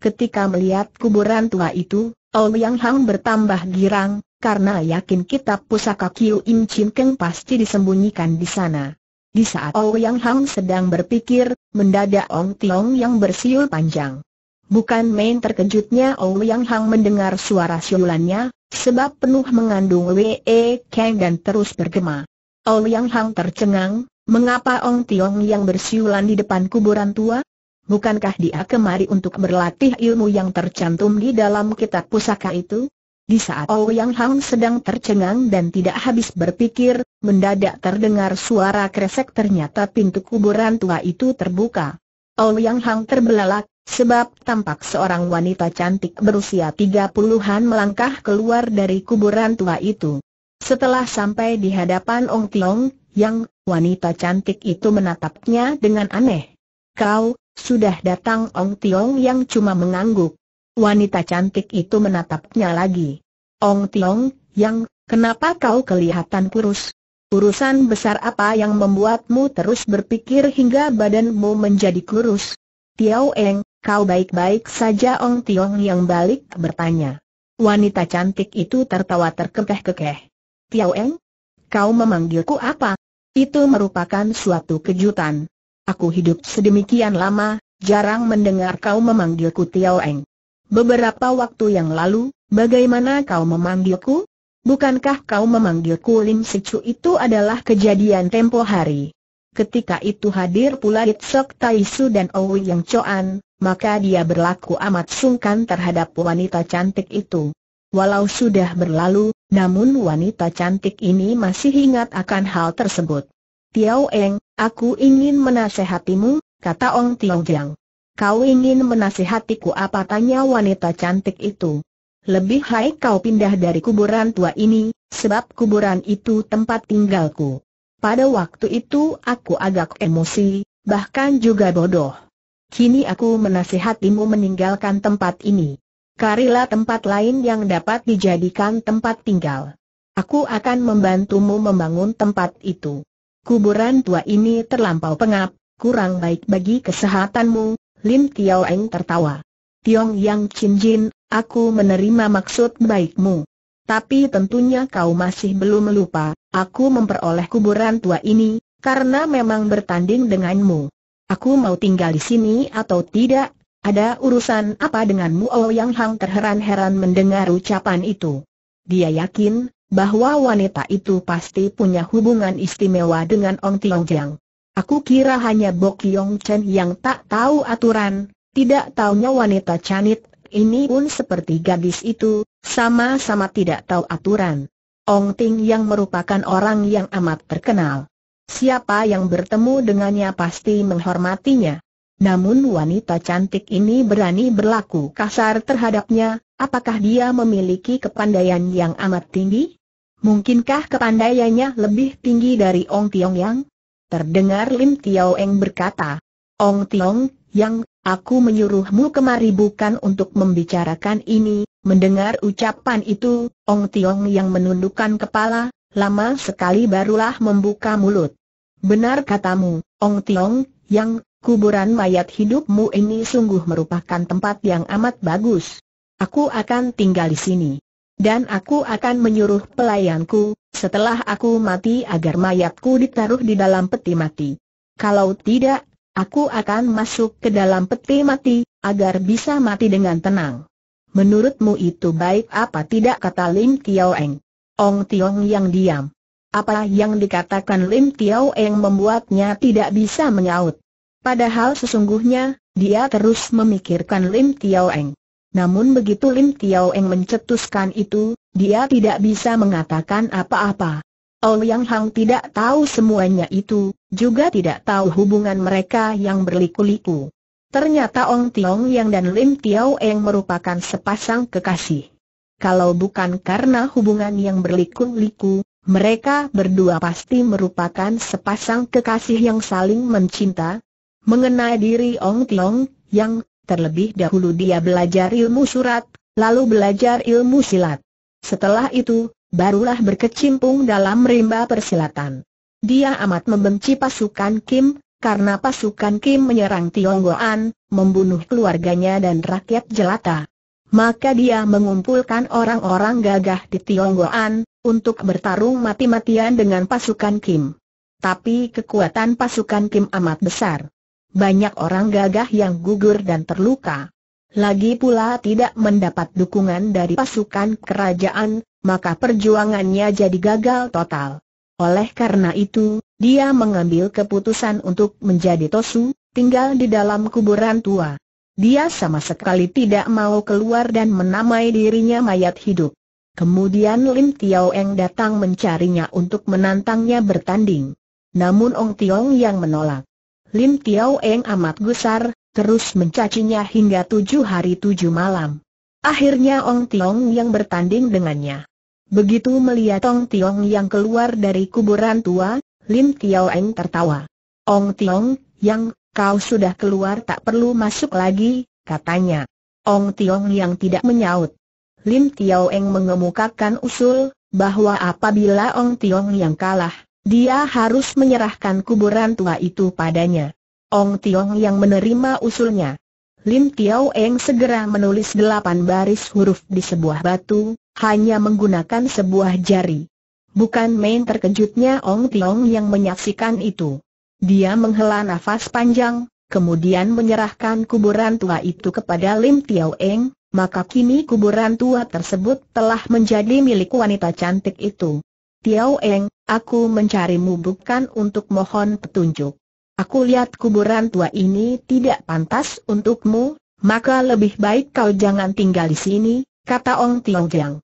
Ketika melihat kuburan tua itu, Yang Hong bertambah girang, karena yakin kitab pusaka Kiu In Chin Keng pasti disembunyikan di sana. Di saat Ouyang Hang sedang berpikir, mendadak Ong Tiong yang bersiul panjang. Bukan main terkejutnya Ouyang Hang mendengar suara siulannya, sebab penuh mengandung Wee e Kang dan terus bergema. Ouyang Hang tercengang, mengapa Ong Tiong yang bersiulan di depan kuburan tua? Bukankah dia kemari untuk berlatih ilmu yang tercantum di dalam kitab pusaka itu? Di saat Ouyang Hang sedang tercengang dan tidak habis berpikir, mendadak terdengar suara kresek ternyata pintu kuburan tua itu terbuka. Ouyang Hang terbelalak, sebab tampak seorang wanita cantik berusia tiga puluhan melangkah keluar dari kuburan tua itu. Setelah sampai di hadapan Ong Tiong, yang wanita cantik itu menatapnya dengan aneh. Kau, sudah datang Ong Tiong yang cuma mengangguk. Wanita cantik itu menatapnya lagi. Ong Tiong, yang, kenapa kau kelihatan kurus? Urusan besar apa yang membuatmu terus berpikir hingga badanmu menjadi kurus? Tiao Eng, kau baik-baik saja Ong Tiong yang balik bertanya. Wanita cantik itu tertawa terkekeh-kekeh. Tiao Eng, kau memanggilku apa? Itu merupakan suatu kejutan. Aku hidup sedemikian lama, jarang mendengar kau memanggilku Tiao Eng. Beberapa waktu yang lalu, bagaimana kau memanggilku? Bukankah kau memanggilku Lim Sicu itu adalah kejadian tempo hari? Ketika itu hadir pula Tai Su dan Owi Yang Choan, maka dia berlaku amat sungkan terhadap wanita cantik itu. Walau sudah berlalu, namun wanita cantik ini masih ingat akan hal tersebut. Tiao Eng, aku ingin menasehatimu, kata Ong Tiong Jiang. Kau ingin menasihatiku apa tanya wanita cantik itu? Lebih baik kau pindah dari kuburan tua ini, sebab kuburan itu tempat tinggalku. Pada waktu itu aku agak emosi, bahkan juga bodoh. Kini aku menasihatimu meninggalkan tempat ini. Carilah tempat lain yang dapat dijadikan tempat tinggal. Aku akan membantumu membangun tempat itu. Kuburan tua ini terlampau pengap, kurang baik bagi kesehatanmu, Lim Tiao Eng tertawa. Tiong Yang Chin Jin, aku menerima maksud baikmu. Tapi tentunya kau masih belum lupa, aku memperoleh kuburan tua ini, karena memang bertanding denganmu. Aku mau tinggal di sini atau tidak, ada urusan apa denganmu Oh Yang Hang terheran-heran mendengar ucapan itu. Dia yakin, bahwa wanita itu pasti punya hubungan istimewa dengan Ong Tiong Jiang. Aku kira hanya Bok Yong Chen yang tak tahu aturan, tidak taunya wanita canit, ini pun seperti gadis itu, sama-sama tidak tahu aturan. Ong Ting yang merupakan orang yang amat terkenal. Siapa yang bertemu dengannya pasti menghormatinya. Namun wanita cantik ini berani berlaku kasar terhadapnya, apakah dia memiliki kepandaian yang amat tinggi? Mungkinkah kepandaiannya lebih tinggi dari Ong Tiong Yang? Terdengar Lim Tiao Eng berkata, Ong Tiong, yang, aku menyuruhmu kemari bukan untuk membicarakan ini, mendengar ucapan itu, Ong Tiong yang menundukkan kepala, lama sekali barulah membuka mulut. Benar katamu, Ong Tiong, yang, kuburan mayat hidupmu ini sungguh merupakan tempat yang amat bagus. Aku akan tinggal di sini. Dan aku akan menyuruh pelayanku, setelah aku mati agar mayatku ditaruh di dalam peti mati. Kalau tidak, aku akan masuk ke dalam peti mati, agar bisa mati dengan tenang. Menurutmu itu baik apa tidak kata Lim Tiao Eng? Ong Tiong yang diam. Apa yang dikatakan Lim Tiao Eng membuatnya tidak bisa menyaut. Padahal sesungguhnya, dia terus memikirkan Lim Tiao Eng. Namun begitu Lim Tiao Eng mencetuskan itu, dia tidak bisa mengatakan apa-apa. Ouyang Hang tidak tahu semuanya itu, juga tidak tahu hubungan mereka yang berliku-liku. Ternyata Ong Tiong Yang dan Lim Tiao Eng merupakan sepasang kekasih. Kalau bukan karena hubungan yang berliku-liku, mereka berdua pasti merupakan sepasang kekasih yang saling mencinta. Mengenai diri Ong Tiong, yang Terlebih dahulu dia belajar ilmu surat, lalu belajar ilmu silat. Setelah itu, barulah berkecimpung dalam rimba persilatan. Dia amat membenci pasukan Kim, karena pasukan Kim menyerang Tionggoan, membunuh keluarganya dan rakyat jelata. Maka dia mengumpulkan orang-orang gagah di Tionggoan, untuk bertarung mati-matian dengan pasukan Kim. Tapi kekuatan pasukan Kim amat besar banyak orang gagah yang gugur dan terluka. Lagi pula tidak mendapat dukungan dari pasukan kerajaan, maka perjuangannya jadi gagal total. Oleh karena itu, dia mengambil keputusan untuk menjadi Tosu, tinggal di dalam kuburan tua. Dia sama sekali tidak mau keluar dan menamai dirinya mayat hidup. Kemudian Lim Tiao Eng datang mencarinya untuk menantangnya bertanding. Namun Ong Tiong yang menolak. Lim Tiao Eng amat gusar, terus mencacinya hingga tujuh hari tujuh malam. Akhirnya Ong Tiong yang bertanding dengannya. Begitu melihat Ong Tiong yang keluar dari kuburan tua, Lim Tiao Eng tertawa. Ong Tiong, yang, kau sudah keluar tak perlu masuk lagi, katanya. Ong Tiong yang tidak menyaut. Lim Tiao Eng mengemukakan usul, bahwa apabila Ong Tiong yang kalah, dia harus menyerahkan kuburan tua itu padanya. Ong Tiong yang menerima usulnya. Lim Tiao Eng segera menulis delapan baris huruf di sebuah batu, hanya menggunakan sebuah jari. Bukan main terkejutnya Ong Tiong yang menyaksikan itu. Dia menghela nafas panjang, kemudian menyerahkan kuburan tua itu kepada Lim Tiao Eng, maka kini kuburan tua tersebut telah menjadi milik wanita cantik itu. Tiao Eng, aku mencarimu bukan untuk mohon petunjuk. Aku lihat kuburan tua ini tidak pantas untukmu, maka lebih baik kau jangan tinggal di sini, kata Ong Tiong Jiang.